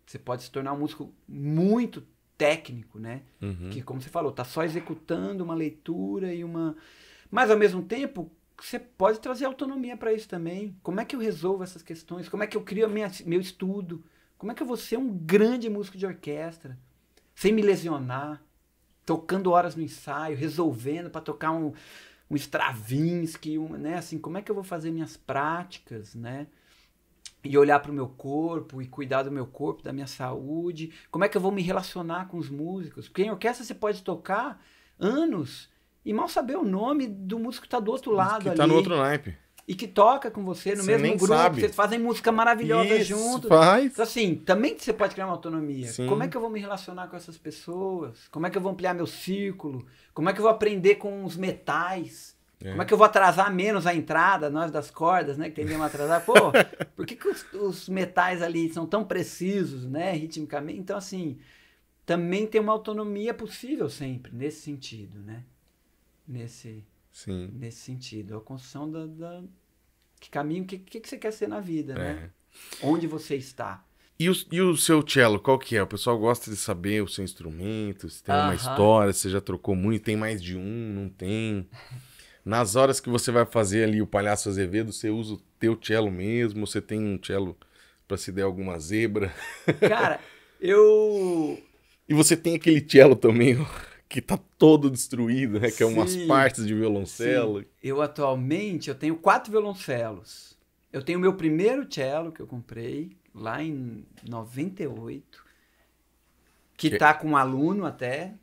Você pode se tornar um músico muito técnico, né? Uhum. Que, como você falou, tá só executando uma leitura e uma... Mas, ao mesmo tempo, você pode trazer autonomia para isso também. Como é que eu resolvo essas questões? Como é que eu crio minha, meu estudo? Como é que eu vou ser um grande músico de orquestra sem me lesionar? tocando horas no ensaio, resolvendo para tocar um, um Stravinsky, um, né? Assim, como é que eu vou fazer minhas práticas, né? E olhar para o meu corpo e cuidar do meu corpo, da minha saúde. Como é que eu vou me relacionar com os músicos? Porque em orquestra você pode tocar anos e mal saber o nome do músico que está do outro lado que tá ali. Que está no outro naipe e que toca com você no você mesmo grupo. Sabe. Vocês fazem música maravilhosa Isso, Faz. Então, assim, também você pode criar uma autonomia. Sim. Como é que eu vou me relacionar com essas pessoas? Como é que eu vou ampliar meu círculo? Como é que eu vou aprender com os metais? É. Como é que eu vou atrasar menos a entrada, nós das cordas, né? Que tendemos a atrasar. Pô, por que, que os, os, metais ali são tão precisos, né? Ritmicamente. Então, assim, também tem uma autonomia possível sempre, nesse sentido, né? Nesse. Sim. Nesse sentido. É a construção da. da... Que caminho, o que, que, que, você quer ser na vida, né? é. né? Onde você está. E o, e o seu cello, qual que é? O pessoal gosta de saber o seu instrumento, se tem uh -huh. uma história, se já trocou muito, tem mais de um, não tem. Nas horas que você vai fazer ali o Palhaço Azevedo, você usa o teu cello mesmo? Você tem um cello para se der alguma zebra? Cara, eu... E você tem aquele cello também, que tá todo destruído, né? Que é umas partes de violoncelo. Sim. Eu atualmente eu tenho quatro violoncelos. Eu tenho o meu primeiro cello que eu comprei lá em 98, que, que... tá com um aluno até,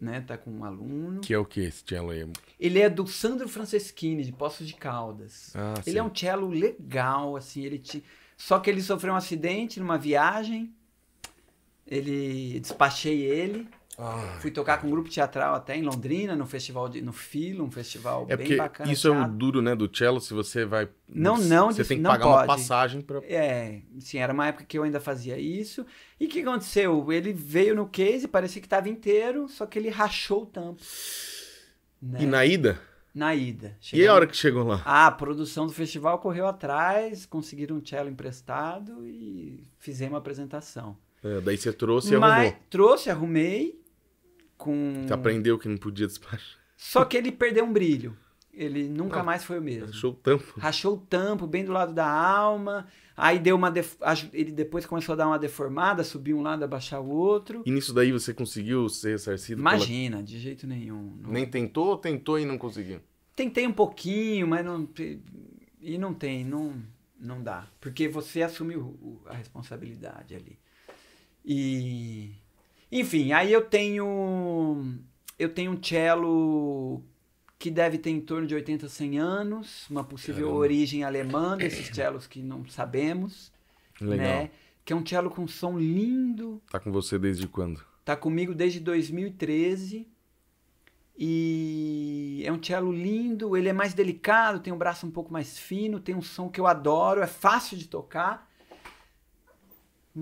né? Tá com um aluno. Que é o que esse cello aí? Ele é do Sandro Franceschini, de Poços de Caldas. Ah, ele sim. é um cello legal, assim, ele te... Só que ele sofreu um acidente numa viagem, ele despachei ele Fui tocar com um grupo teatral até em Londrina, no festival de, no Filo, um festival é bem bacana. Isso teatro. é um duro, né, do cello, se você vai Não, não, você tem que pagar pode. uma passagem para É, sim, era uma época que eu ainda fazia isso. E o que aconteceu? Ele veio no case, parecia que estava inteiro, só que ele rachou o tampo. Né? E na ida? Na ida. E a hora que chegou lá? Ah, a produção do festival correu atrás, conseguiram um cello emprestado e fizemos a apresentação. É, daí você trouxe e Mas, arrumou. Trouxe, arrumei com. Você aprendeu que não podia despachar. Só que ele perdeu um brilho. Ele nunca ah, mais foi o mesmo. Rachou o tampo. Rachou o tampo, bem do lado da alma. Aí deu uma. Def... Ele depois começou a dar uma deformada, subir um lado, abaixar o outro. E nisso daí você conseguiu ser ressarcido? Imagina, pela... de jeito nenhum. Não... Nem tentou ou tentou e não conseguiu? Tentei um pouquinho, mas não. E não tem, não, não dá. Porque você assumiu a responsabilidade ali. E enfim, aí eu tenho eu tenho um cello que deve ter em torno de 80, 100 anos, uma possível Caramba. origem alemã desses cellos que não sabemos, Legal. né? Que é um cello com som lindo. Tá com você desde quando? Tá comigo desde 2013. E é um cello lindo, ele é mais delicado, tem um braço um pouco mais fino, tem um som que eu adoro, é fácil de tocar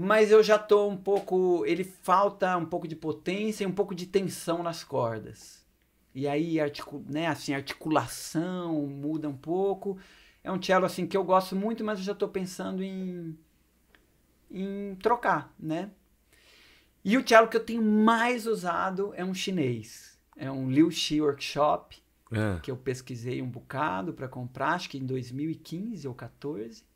mas eu já tô um pouco. Ele falta um pouco de potência e um pouco de tensão nas cordas. E aí, articula, né, assim, articulação muda um pouco. É um cello assim que eu gosto muito, mas eu já estou pensando em em trocar, né? E o cello que eu tenho mais usado é um chinês. É um Liu Xi Workshop, é. que eu pesquisei um bocado para comprar, acho que em 2015 ou 14.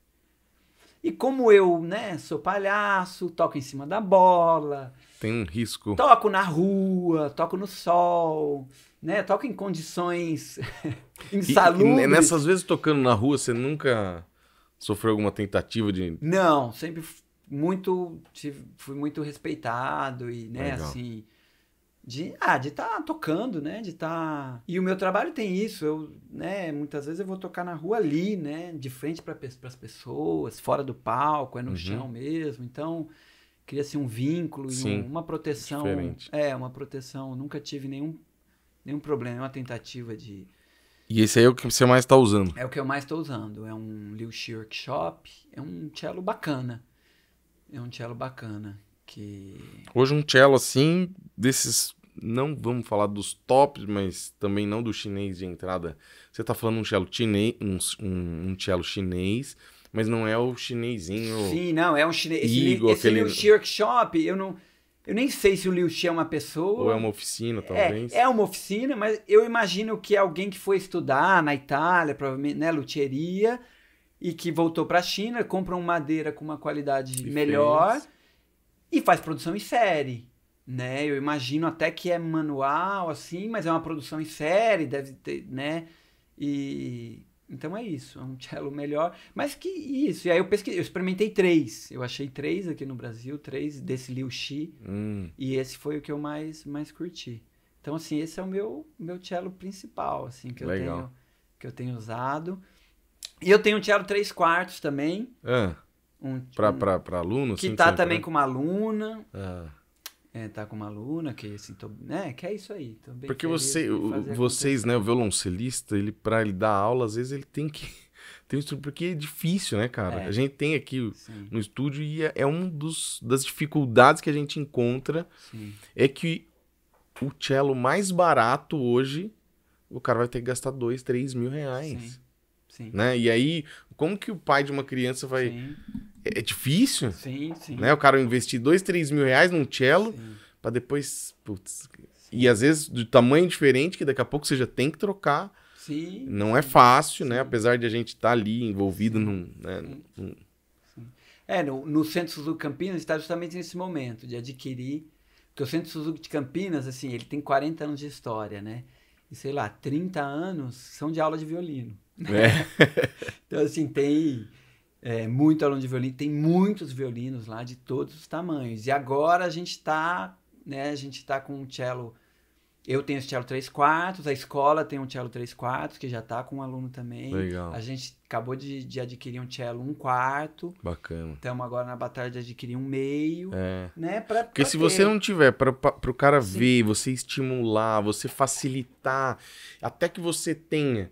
E como eu, né, sou palhaço, toco em cima da bola. Tem um risco. Toco na rua, toco no sol, né? Toco em condições insalubres. E, nessas vezes tocando na rua, você nunca sofreu alguma tentativa de. Não, sempre muito. Tive, fui muito respeitado e, né, Legal. assim de ah, de estar tá tocando, né? De estar tá... e o meu trabalho tem isso. Eu, né? Muitas vezes eu vou tocar na rua ali, né? De frente para as pessoas, fora do palco, é no uhum. chão mesmo. Então cria-se um vínculo Sim, um, uma proteção. Diferente. É uma proteção. Eu nunca tive nenhum nenhum problema, uma tentativa de e esse aí é o que você mais está usando? É o que eu mais estou usando. É um Liu Workshop, é um cello bacana. É um cello bacana que... Hoje um cello assim, desses, não vamos falar dos tops, mas também não do chinês de entrada. Você tá falando um cello chinês, um, um, um cello chinês, mas não é o chinesinho... Sim, não, é um chinês... Esse, esse aquele... Liu Workshop, eu não... Eu nem sei se o Liu Xi é uma pessoa. Ou é uma oficina, é, talvez. É, é, uma oficina, mas eu imagino que é alguém que foi estudar na Itália, provavelmente, né, luteria, e que voltou para a China, compra uma madeira com uma qualidade e melhor fez. E faz produção em série, né? Eu imagino até que é manual, assim, mas é uma produção em série, deve ter, né? E... Então é isso, é um cello melhor. Mas que isso, e aí eu pesquisei, eu experimentei três. Eu achei três aqui no Brasil, três desse Liu Xi. Hum. E esse foi o que eu mais, mais curti. Então, assim, esse é o meu, meu cello principal, assim, que Legal. eu tenho que eu tenho usado. E eu tenho um cello três quartos também. Ah. Um, para aluno? Que assim, tá também né? com uma aluna. Ah. É, tá com uma aluna que assim, tô, né, que é isso aí. Porque você, vocês, né, o violoncelista, ele para ele dar aula, às vezes ele tem que tem porque é difícil, né, cara? É. A gente tem aqui Sim. no estúdio e é, é um dos das dificuldades que a gente encontra Sim. é que o cello mais barato hoje, o cara vai ter que gastar dois, três mil reais. Sim. Né? E aí, como que o pai de uma criança vai é, é difícil. Sim, sim. Né? O cara investir dois, três mil reais num cello para depois. Putz, e às vezes do tamanho diferente, que daqui a pouco você já tem que trocar. Sim. Não é fácil, né? sim. né? Apesar de a gente estar tá ali envolvido num. Né? Num... É, no, no Centro Suzuki Campinas está justamente nesse momento de adquirir. Porque o Centro Suzuki de Campinas, assim, ele tem 40 anos de história, né? E sei lá, 30 anos são de aula de violino. É. então, assim, tem é, muito aluno de violino, tem muitos violinos lá de todos os tamanhos. E agora a gente está, né, a gente está com um cello, eu tenho esse cello 3 quartos, a escola tem um cello 3 quartos, que já está com um aluno também. Legal. A gente acabou de, de adquirir um cello 1 um quarto. Bacana. Estamos agora na batalha de adquirir um meio, é. né? Pra, Porque pra se ter... você não tiver para o cara Sim. ver, você estimular, você facilitar, até que você tenha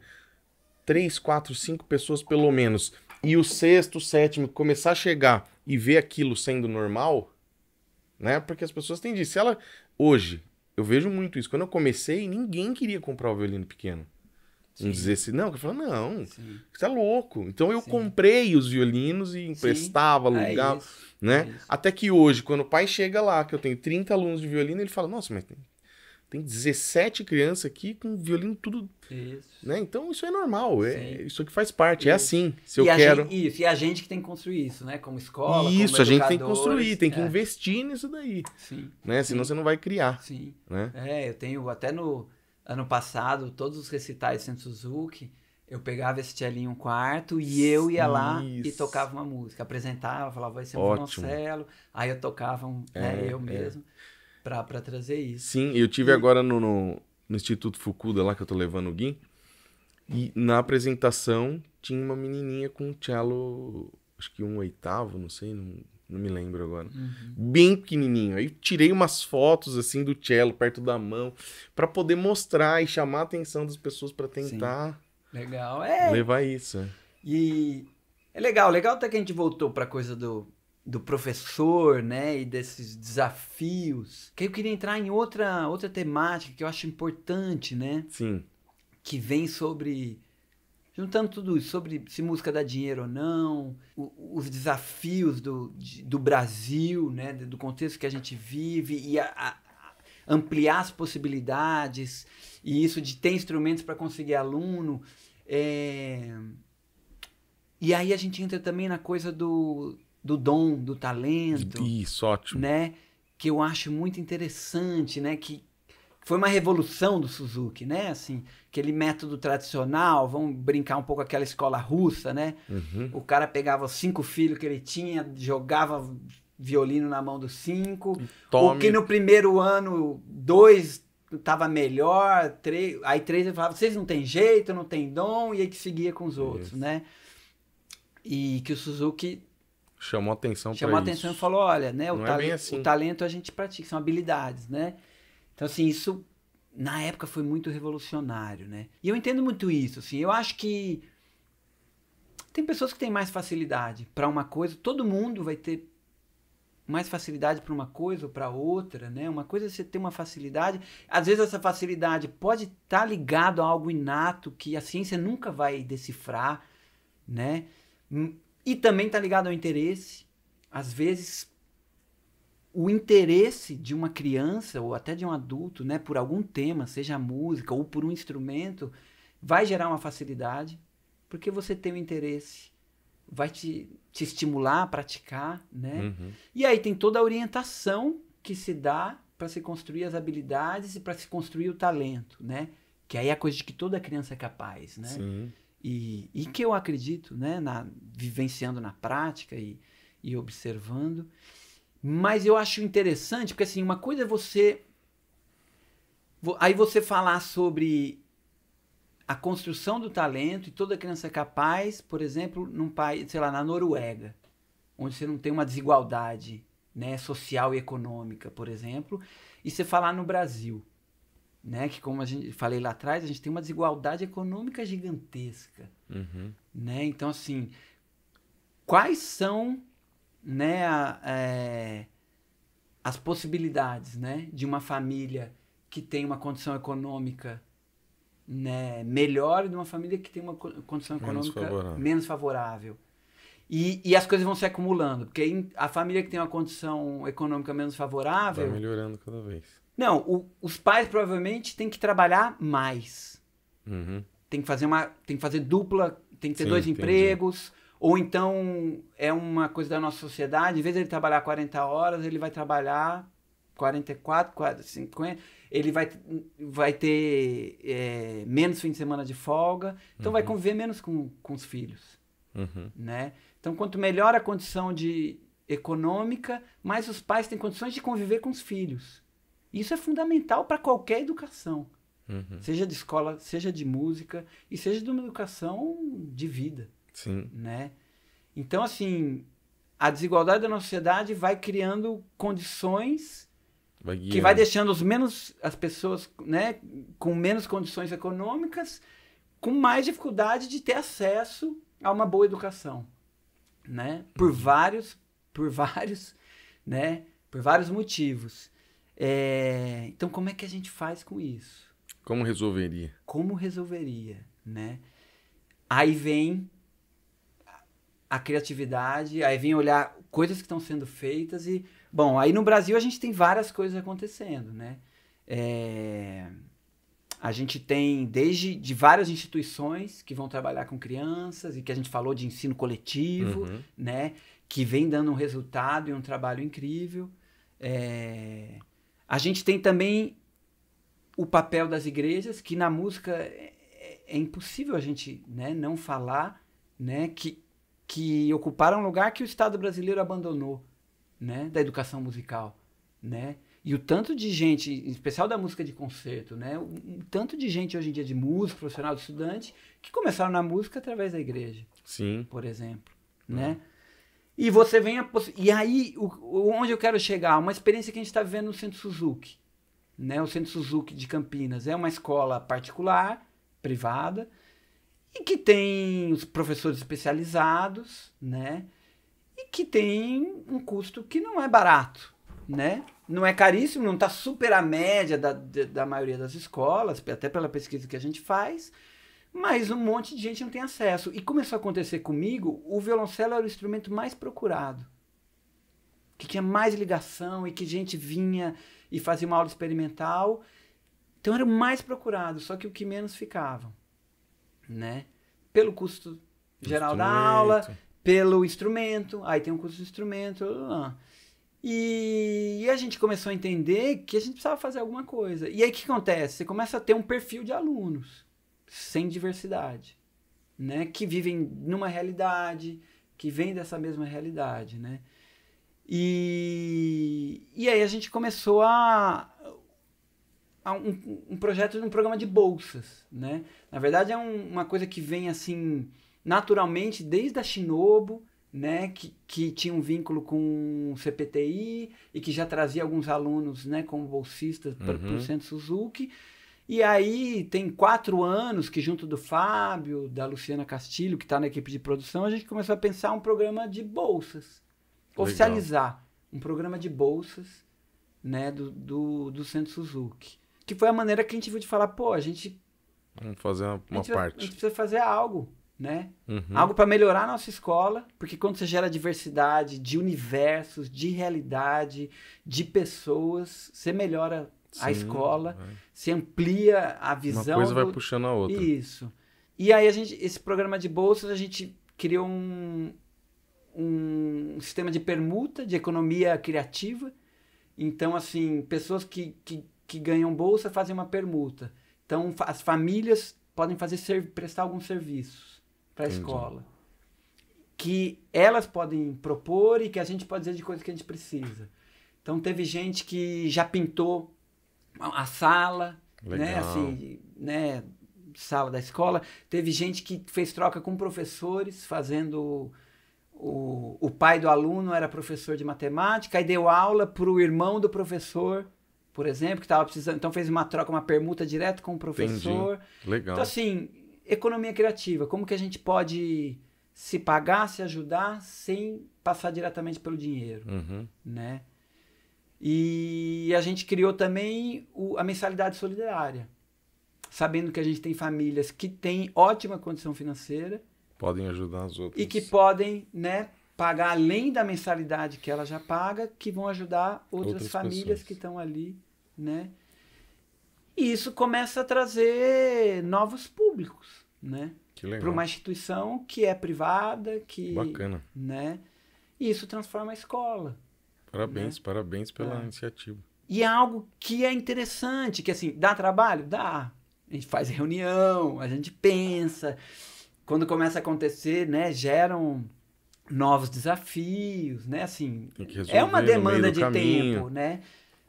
três, quatro, cinco pessoas pelo menos e o sexto, sétimo começar a chegar e ver aquilo sendo normal, né? Porque as pessoas têm disso. Se ela hoje, eu vejo muito isso. Quando eu comecei, ninguém queria comprar o violino pequeno. um Não não, eu falo, não, Sim. você é louco. Então eu Sim. comprei os violinos e emprestava, é alugava, é né? É Até que hoje, quando o pai chega lá, que eu tenho 30 alunos de violino, ele fala, nossa, mas tem tem 17 crianças aqui com violino tudo. Isso. Né? Então isso é normal, é, isso que faz parte, é isso. é assim. Se e eu quero. Gente, isso, e a gente que tem que construir isso, né? Como escola. Isso, como a gente tem que construir, tem é. que investir nisso daí. Sim. Né? Senão você não vai criar. Sim. Né? É, eu tenho até no ano passado, todos os recitais em Suzuki, eu pegava esse tchelinho um quarto e eu ia lá isso. e tocava uma música. Apresentava, falava, vai ser um violoncelo. Aí eu tocava um, né, é, né, eu é. mesmo. Pra, pra trazer isso. Sim, eu tive e... agora no, no, no, Instituto Fukuda, lá que eu tô levando o Gui. E na apresentação tinha uma menininha com um cello, acho que um oitavo, não sei, não, não me lembro agora. Uhum. Bem pequenininho. Aí tirei umas fotos assim do cello perto da mão para poder mostrar e chamar a atenção das pessoas para tentar Sim. legal é levar isso. É. E é legal, legal até que a gente voltou para coisa do do professor, né, e desses desafios. Que eu queria entrar em outra outra temática que eu acho importante, né? Sim. Que vem sobre juntando tudo isso sobre se música dá dinheiro ou não, o, os desafios do, de, do Brasil, né, do contexto que a gente vive e a, a, ampliar as possibilidades e isso de ter instrumentos para conseguir aluno. É... E aí a gente entra também na coisa do do dom, do talento. Isso, ótimo. Né? Que eu acho muito interessante, né? Que foi uma revolução do Suzuki, né? Assim, aquele método tradicional, vamos brincar um pouco aquela escola russa, né? Uhum. O cara pegava os cinco filhos que ele tinha, jogava violino na mão dos cinco. Tome. O que no primeiro ano, dois tava melhor, três, aí três ele falava, vocês não tem jeito, não tem dom, e aí que seguia com os outros, Isso. né? E que o Suzuki chamou atenção Chamou atenção isso. e falou, olha, né, o, talento, é assim. o talento a gente pratica, são habilidades, né? Então, assim, isso na época foi muito revolucionário, né? E eu entendo muito isso, assim, eu acho que tem pessoas que têm mais facilidade para uma coisa, todo mundo vai ter mais facilidade para uma coisa ou para outra, né? Uma coisa é você ter uma facilidade, às vezes essa facilidade pode estar tá ligado a algo inato que a ciência nunca vai decifrar, né? Hum, e também está ligado ao interesse. Às vezes, o interesse de uma criança ou até de um adulto, né, por algum tema, seja música ou por um instrumento, vai gerar uma facilidade, porque você tem o um interesse, vai te, te estimular a praticar, né? Uhum. E aí tem toda a orientação que se dá para se construir as habilidades e para se construir o talento, né? Que aí é a coisa de que toda criança é capaz, né? Sim e, e que eu acredito, né, na, vivenciando na prática e, e observando. Mas eu acho interessante, porque assim, uma coisa é você. Aí você falar sobre a construção do talento e toda criança é capaz, por exemplo, num país, sei lá, na Noruega, onde você não tem uma desigualdade né, social e econômica, por exemplo, e você falar no Brasil né? Que como a gente falei lá atrás, a gente tem uma desigualdade econômica gigantesca, uhum. né? Então assim, quais são, né, a, é, as possibilidades, né, de uma família que tem uma condição econômica né, melhor de uma família que tem uma condição econômica menos favorável. Menos favorável. E, e, as coisas vão se acumulando, porque a família que tem uma condição econômica menos favorável. Vai melhorando cada vez. Não, o, os pais provavelmente têm que trabalhar mais. Uhum. Tem que fazer uma. Tem que fazer dupla, tem que ter Sim, dois entendi. empregos. Ou então é uma coisa da nossa sociedade, em vez de ele trabalhar 40 horas, ele vai trabalhar 44, 40, 50. Ele vai, vai ter é, menos fim de semana de folga, então uhum. vai conviver menos com, com os filhos. Uhum. Né? Então, quanto melhor a condição de econômica, mais os pais têm condições de conviver com os filhos. Isso é fundamental para qualquer educação, uhum. seja de escola, seja de música e seja de uma educação de vida. Sim. Né? Então, assim, a desigualdade da nossa sociedade vai criando condições vai que vai deixando os menos as pessoas né, com menos condições econômicas com mais dificuldade de ter acesso a uma boa educação, né? Por uhum. vários, por vários, né? Por vários motivos. É, então, como é que a gente faz com isso? Como resolveria? Como resolveria, né? Aí vem a criatividade, aí vem olhar coisas que estão sendo feitas e, bom, aí no Brasil a gente tem várias coisas acontecendo, né? É, a gente tem desde de várias instituições que vão trabalhar com crianças e que a gente falou de ensino coletivo, uhum. né? Que vem dando um resultado e um trabalho incrível. É... A gente tem também o papel das igrejas, que na música é, é impossível a gente né, não falar, né, que, que ocuparam um lugar que o Estado brasileiro abandonou, né, da educação musical, né? E o tanto de gente, em especial da música de concerto, né? O, o tanto de gente hoje em dia de músico, profissional, estudante, que começaram na música através da igreja. Sim. Por exemplo, hum. né? E você vem a E aí, o, onde eu quero chegar? Uma experiência que a gente está vivendo no Centro Suzuki. Né? O Centro Suzuki de Campinas é uma escola particular, privada, e que tem os professores especializados, né? E que tem um custo que não é barato, né? Não é caríssimo, não está super a média da, da maioria das escolas, até pela pesquisa que a gente faz, mas um monte de gente não tem acesso. E começou a acontecer comigo, o violoncelo era o instrumento mais procurado. Que tinha mais ligação e que gente vinha e fazia uma aula experimental. Então era o mais procurado, só que o que menos ficava, né? Pelo custo geral da aula, pelo instrumento, aí tem um custo de instrumento. Blá, blá. E, e a gente começou a entender que a gente precisava fazer alguma coisa. E aí o que acontece? Você começa a ter um perfil de alunos sem diversidade, né? Que vivem numa realidade, que vem dessa mesma realidade, né? E, e aí a gente começou a, a um, um, projeto de um programa de bolsas, né? Na verdade é um, uma coisa que vem assim naturalmente desde a Shinobu, né? Que, que tinha um vínculo com o CPTI e que já trazia alguns alunos, né? Como bolsistas uhum. para o Centro Suzuki e aí tem quatro anos que junto do Fábio, da Luciana Castilho, que está na equipe de produção, a gente começou a pensar um programa de bolsas. Legal. Oficializar um programa de bolsas né, do, do, do Centro Suzuki. Que foi a maneira que a gente viu de falar, pô, a gente... Vamos fazer uma, uma a gente, parte. A gente precisa fazer algo, né? Uhum. Algo para melhorar a nossa escola, porque quando você gera diversidade de universos, de realidade, de pessoas, você melhora Sim, a escola, se amplia a visão. Uma coisa do... vai puxando a outra. Isso. E aí a gente, esse programa de bolsas, a gente criou um, um sistema de permuta, de economia criativa. Então, assim, pessoas que, que, que ganham bolsa fazem uma permuta. Então, as famílias podem fazer ser, prestar alguns serviços para a escola. Que elas podem propor e que a gente pode dizer de coisas que a gente precisa. Então, teve gente que já pintou a sala, né, Legal. né? Assim, né? Sala da escola. Teve gente que fez troca com professores, fazendo. O, o pai do aluno era professor de matemática e deu aula para o irmão do professor, por exemplo, que estava precisando. Então fez uma troca, uma permuta direto com o professor. Entendi. Legal. Então, assim, economia criativa. Como que a gente pode se pagar, se ajudar, sem passar diretamente pelo dinheiro, uhum. né? E a gente criou também o, a mensalidade solidária, sabendo que a gente tem famílias que têm ótima condição financeira. Podem ajudar as outras. E que podem né, pagar além da mensalidade que ela já paga, que vão ajudar outras, outras famílias pessoas. que estão ali. Né? E isso começa a trazer novos públicos né? para uma instituição que é privada. que Bacana. Né? E isso transforma a escola. Parabéns, né? parabéns pela é. iniciativa. E é algo que é interessante, que assim, dá trabalho? Dá. A gente faz reunião, a gente pensa. Quando começa a acontecer, né, geram novos desafios, né? Assim, é uma demanda de caminho. tempo, né?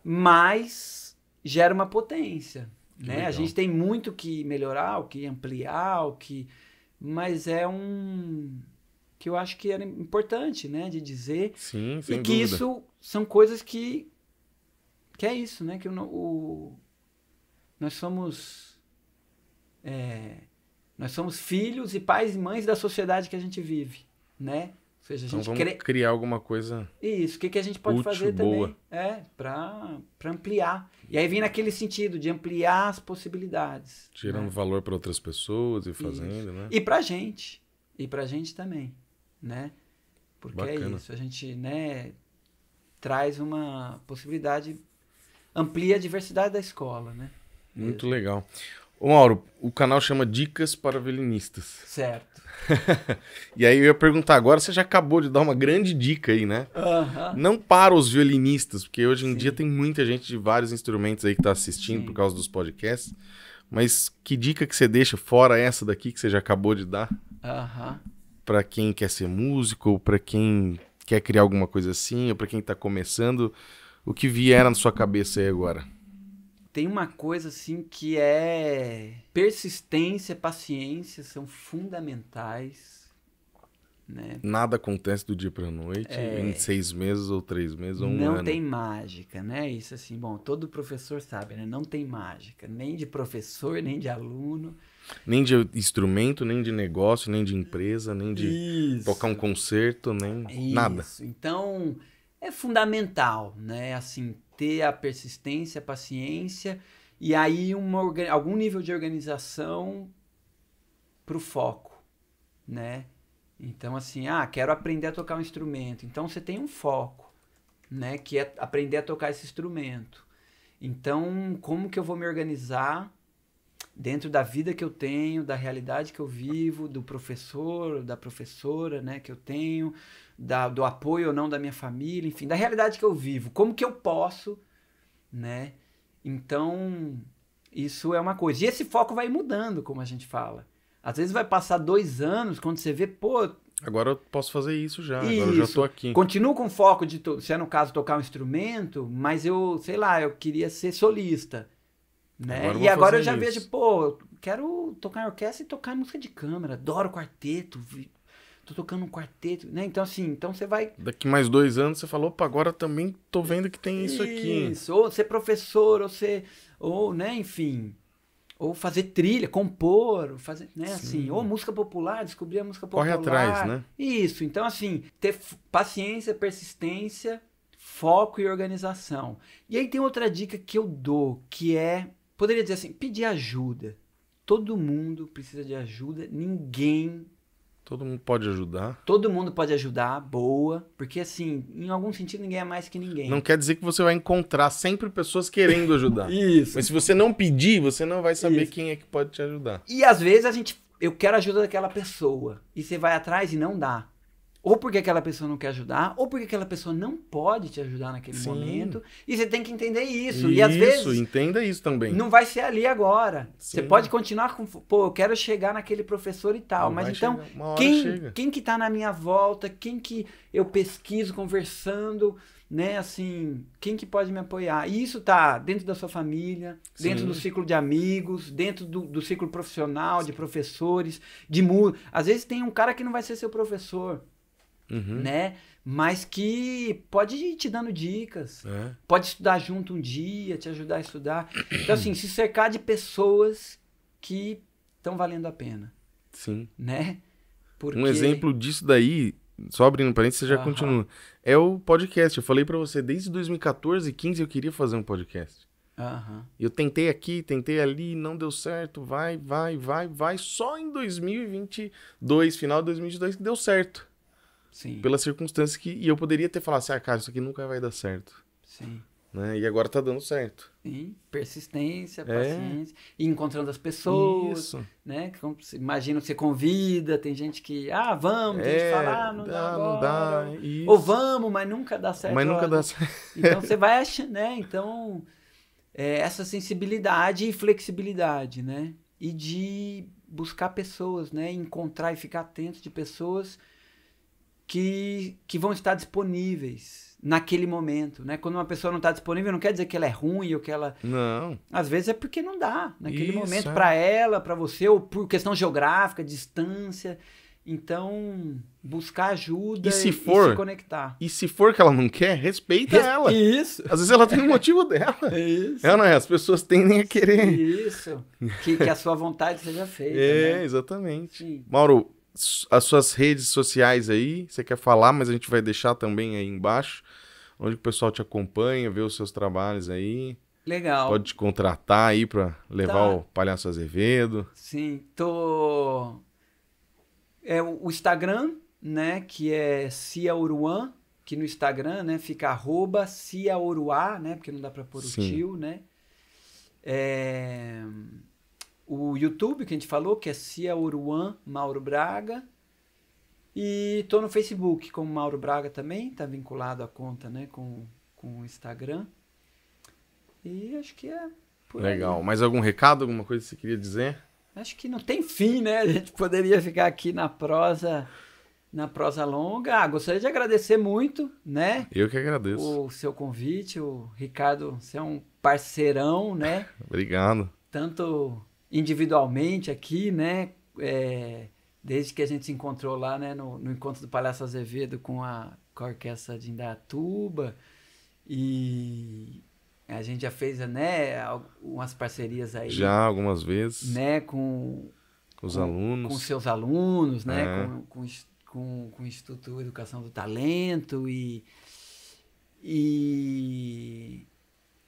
Mas gera uma potência, que né? Legal. A gente tem muito que melhorar, o que ampliar, o que mas é um que eu acho que era importante, né, de dizer. Sim, sem E que dúvida. isso são coisas que que é isso, né, que o, o nós somos é, nós somos filhos e pais e mães da sociedade que a gente vive, né? Ou seja, a então gente então cre... criar alguma coisa. Isso, o que, que a gente pode útil, fazer boa. também? É, para ampliar. E aí vem naquele sentido de ampliar as possibilidades. Tirando né? valor para outras pessoas e fazendo, isso. né? E para gente. E para gente também né? Porque é Bacana. é isso, a gente, né, traz uma possibilidade, amplia a diversidade da escola, né? Muito legal. Ô Mauro, o canal chama Dicas para Violinistas. Certo. e aí eu ia perguntar agora, você já acabou de dar uma grande dica aí, né? Uh -huh. Não para os violinistas, porque hoje em Sim. dia tem muita gente de vários instrumentos aí que está assistindo Sim. por causa dos podcasts. Mas que dica que você deixa fora essa daqui que você já acabou de dar? Aham. Uh -huh para quem quer ser músico, ou para quem quer criar alguma coisa assim, ou para quem está começando, o que vier na sua cabeça aí agora? Tem uma coisa assim que é persistência, paciência são fundamentais. Né? Nada acontece do dia para noite, é... em seis meses ou três meses ou um Não ano. tem mágica, né? Isso assim, bom, todo professor sabe, né? Não tem mágica, nem de professor, nem de aluno. Nem de instrumento, nem de negócio, nem de empresa, nem de Isso. tocar um concerto, nem Isso. nada. Então, é fundamental, né? Assim, ter a persistência, a paciência e aí uma, algum nível de organização para o foco, né? Então, assim, ah, quero aprender a tocar um instrumento. Então, você tem um foco, né? Que é aprender a tocar esse instrumento. Então, como que eu vou me organizar dentro da vida que eu tenho, da realidade que eu vivo, do professor, da professora, né, que eu tenho, da, do apoio ou não da minha família, enfim, da realidade que eu vivo, como que eu posso, né? Então, isso é uma coisa. E esse foco vai mudando, como a gente fala. Às vezes vai passar dois anos, quando você vê, pô. Agora eu posso fazer isso já, isso. agora eu já estou aqui. Continuo com foco de, se é no caso tocar um instrumento, mas eu, sei lá, eu queria ser solista. Né? Agora e agora eu já isso. vejo, pô, eu quero tocar em orquestra e tocar música de câmera, adoro quarteto, tô tocando um quarteto, né? Então, assim, então você vai. Daqui mais dois anos você falou, opa, agora também tô vendo que tem isso, isso aqui. Isso, ou ser professor, ou ser. Ou, né, enfim. Ou fazer trilha, compor, fazer, né, Sim. assim, ou música popular, descobrir a música popular. Corre atrás, né? Isso, então assim, ter paciência, persistência, foco e organização. E aí tem outra dica que eu dou, que é Poderia dizer assim, pedir ajuda. Todo mundo precisa de ajuda, ninguém. Todo mundo pode ajudar. Todo mundo pode ajudar, boa. Porque, assim, em algum sentido, ninguém é mais que ninguém. Não quer dizer que você vai encontrar sempre pessoas querendo ajudar. Isso. Mas se você não pedir, você não vai saber Isso. quem é que pode te ajudar. E às vezes a gente. Eu quero ajuda daquela pessoa. E você vai atrás e não dá ou porque aquela pessoa não quer ajudar, ou porque aquela pessoa não pode te ajudar naquele Sim. momento. E você tem que entender isso. isso. E às vezes. Isso, entenda isso também. Não vai ser ali agora. Sim. Você pode continuar com. Pô, eu quero chegar naquele professor e tal. Não mas então, quem, quem que tá na minha volta, quem que eu pesquiso conversando, né? Assim, quem que pode me apoiar? E isso tá dentro da sua família, Sim. dentro do ciclo de amigos, dentro do, do ciclo profissional, de professores, de mu. Às vezes tem um cara que não vai ser seu professor uhum. né? Mas que pode ir te dando dicas, é. pode estudar junto um dia, te ajudar a estudar. Então, assim, se cercar de pessoas que estão valendo a pena. Sim. Né? Porque... Um exemplo disso daí, só abrindo parênteses, você já uhum. continua. É o podcast. Eu falei para você, desde 2014, 2015, eu queria fazer um podcast. Uhum. Eu tentei aqui, tentei ali, não deu certo, vai, vai, vai, vai. Só em 2022, final de 2022 que deu certo. Sim. circunstâncias que. E eu poderia ter falado assim, ah, cara, isso aqui nunca vai dar certo. Sim. Né? E agora tá dando certo. Sim, persistência, é. paciência, é. encontrando as pessoas, Isso. né? Imagina, você convida, tem gente que, ah, vamos, tem é, gente que fala, ah, não dá, dá não dá. Isso. Ou vamos, mas nunca dá certo. Mas nunca dá certo. Então você vai achando, né? Então, é, essa sensibilidade e flexibilidade, né? E de buscar pessoas, né? Encontrar e ficar atento de pessoas que, que vão estar disponíveis naquele momento, né? Quando uma pessoa não está disponível, não quer dizer que ela é ruim ou que ela não. Às vezes é porque não dá naquele Isso, momento é. para ela, para você ou por questão geográfica, distância. Então, buscar ajuda e se, for, e se conectar. E se for que ela não quer, respeita Res... ela. Isso. Às vezes ela tem um motivo dela. Isso. Ela, é, as pessoas tendem a querer. Isso. Que, que a sua vontade seja feita. É, né? exatamente. Sim. Mauro, as suas redes sociais aí, você quer falar, mas a gente vai deixar também aí embaixo, onde o pessoal te acompanha, vê os seus trabalhos aí. Legal. Pode te contratar aí para levar tá. o Palhaço Azevedo. Sim, tô é o Instagram, né, que é Ciauruan, que no Instagram, né, fica arroba Ciauruá, né, porque não dá para pôr Sim. o tio, né? É o YouTube que a gente falou, que é Cia Uruan Mauro Braga. E tô no Facebook como Mauro Braga também, tá vinculado à conta, né, com, com o Instagram. E acho que é por Legal. Aí. Mais algum recado, alguma coisa que você queria dizer? Acho que não tem fim, né? A gente poderia ficar aqui na prosa na prosa longa. Ah, gostaria de agradecer muito, né? Eu que agradeço. O seu convite, o Ricardo, você é um parceirão, né? Obrigado. Tanto individualmente aqui, né? É, desde que a gente se encontrou lá né, no, no encontro do Palhaço Azevedo com a, com a orquestra de Indatuba. E a gente já fez né, algumas parcerias aí. Já, algumas vezes. Né, com, com os com, alunos. Com seus alunos, né? É. Com, com, com, com o Instituto Educação do Talento e. E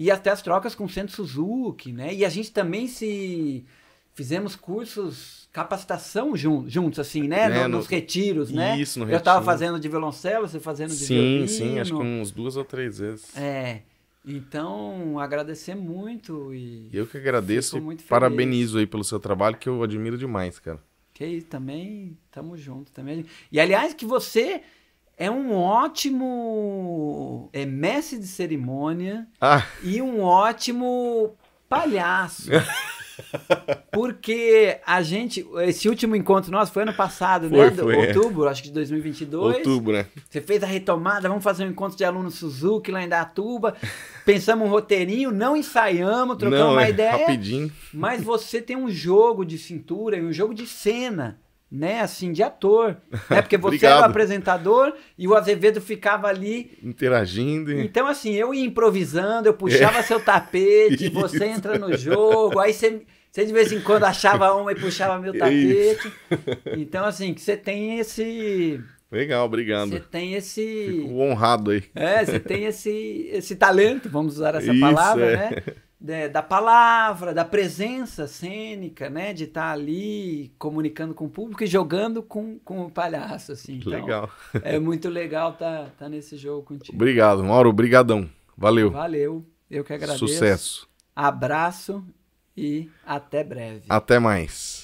e até as trocas com o Centro Suzuki, né? E a gente também se fizemos cursos, capacitação jun, juntos, assim, né? no, é, nos retiros, né? Isso, no Eu tava fazendo de violoncelo, você fazendo de sim, violino. Sim, sim, acho que uns duas ou três vezes. É. Então, agradecer muito e... Eu que agradeço e parabenizo aí pelo seu trabalho, que eu admiro demais, cara. Que isso, também tamo junto. também. E, aliás, que você é um ótimo é, mestre de cerimônia ah. e um ótimo palhaço. Porque a gente, esse último encontro nosso foi ano passado, foi, né? Foi, Outubro, é. acho que de 2022. Outubro, né? Você fez a retomada, vamos fazer um encontro de aluno Suzuki lá em Datuba. Pensamos um roteirinho, não ensaiamos, trocamos não, uma é, ideia. Rapidinho. Mas você tem um jogo de cintura e um jogo de cena né, assim, de ator. Né? Porque você era o apresentador e o Azevedo ficava ali. Interagindo. Então, assim, eu ia improvisando, eu puxava é. seu tapete, Isso. você entra no jogo, aí você. Você de vez em quando achava uma e puxava meu é tapete. Isso. Então, assim, que você tem esse. Legal, obrigado. Você tem esse. Fico honrado aí. É, você tem esse, esse talento, vamos usar essa Isso, palavra, é. né? da, né, da palavra, da presença cênica, né? De estar tá ali comunicando com o público e jogando com, com o palhaço, assim. Então, legal. é muito legal estar tá, tá nesse jogo contigo. Obrigado, Mauro. Obrigadão. Valeu. Valeu. Eu que agradeço. Sucesso. Abraço e até breve. Até mais.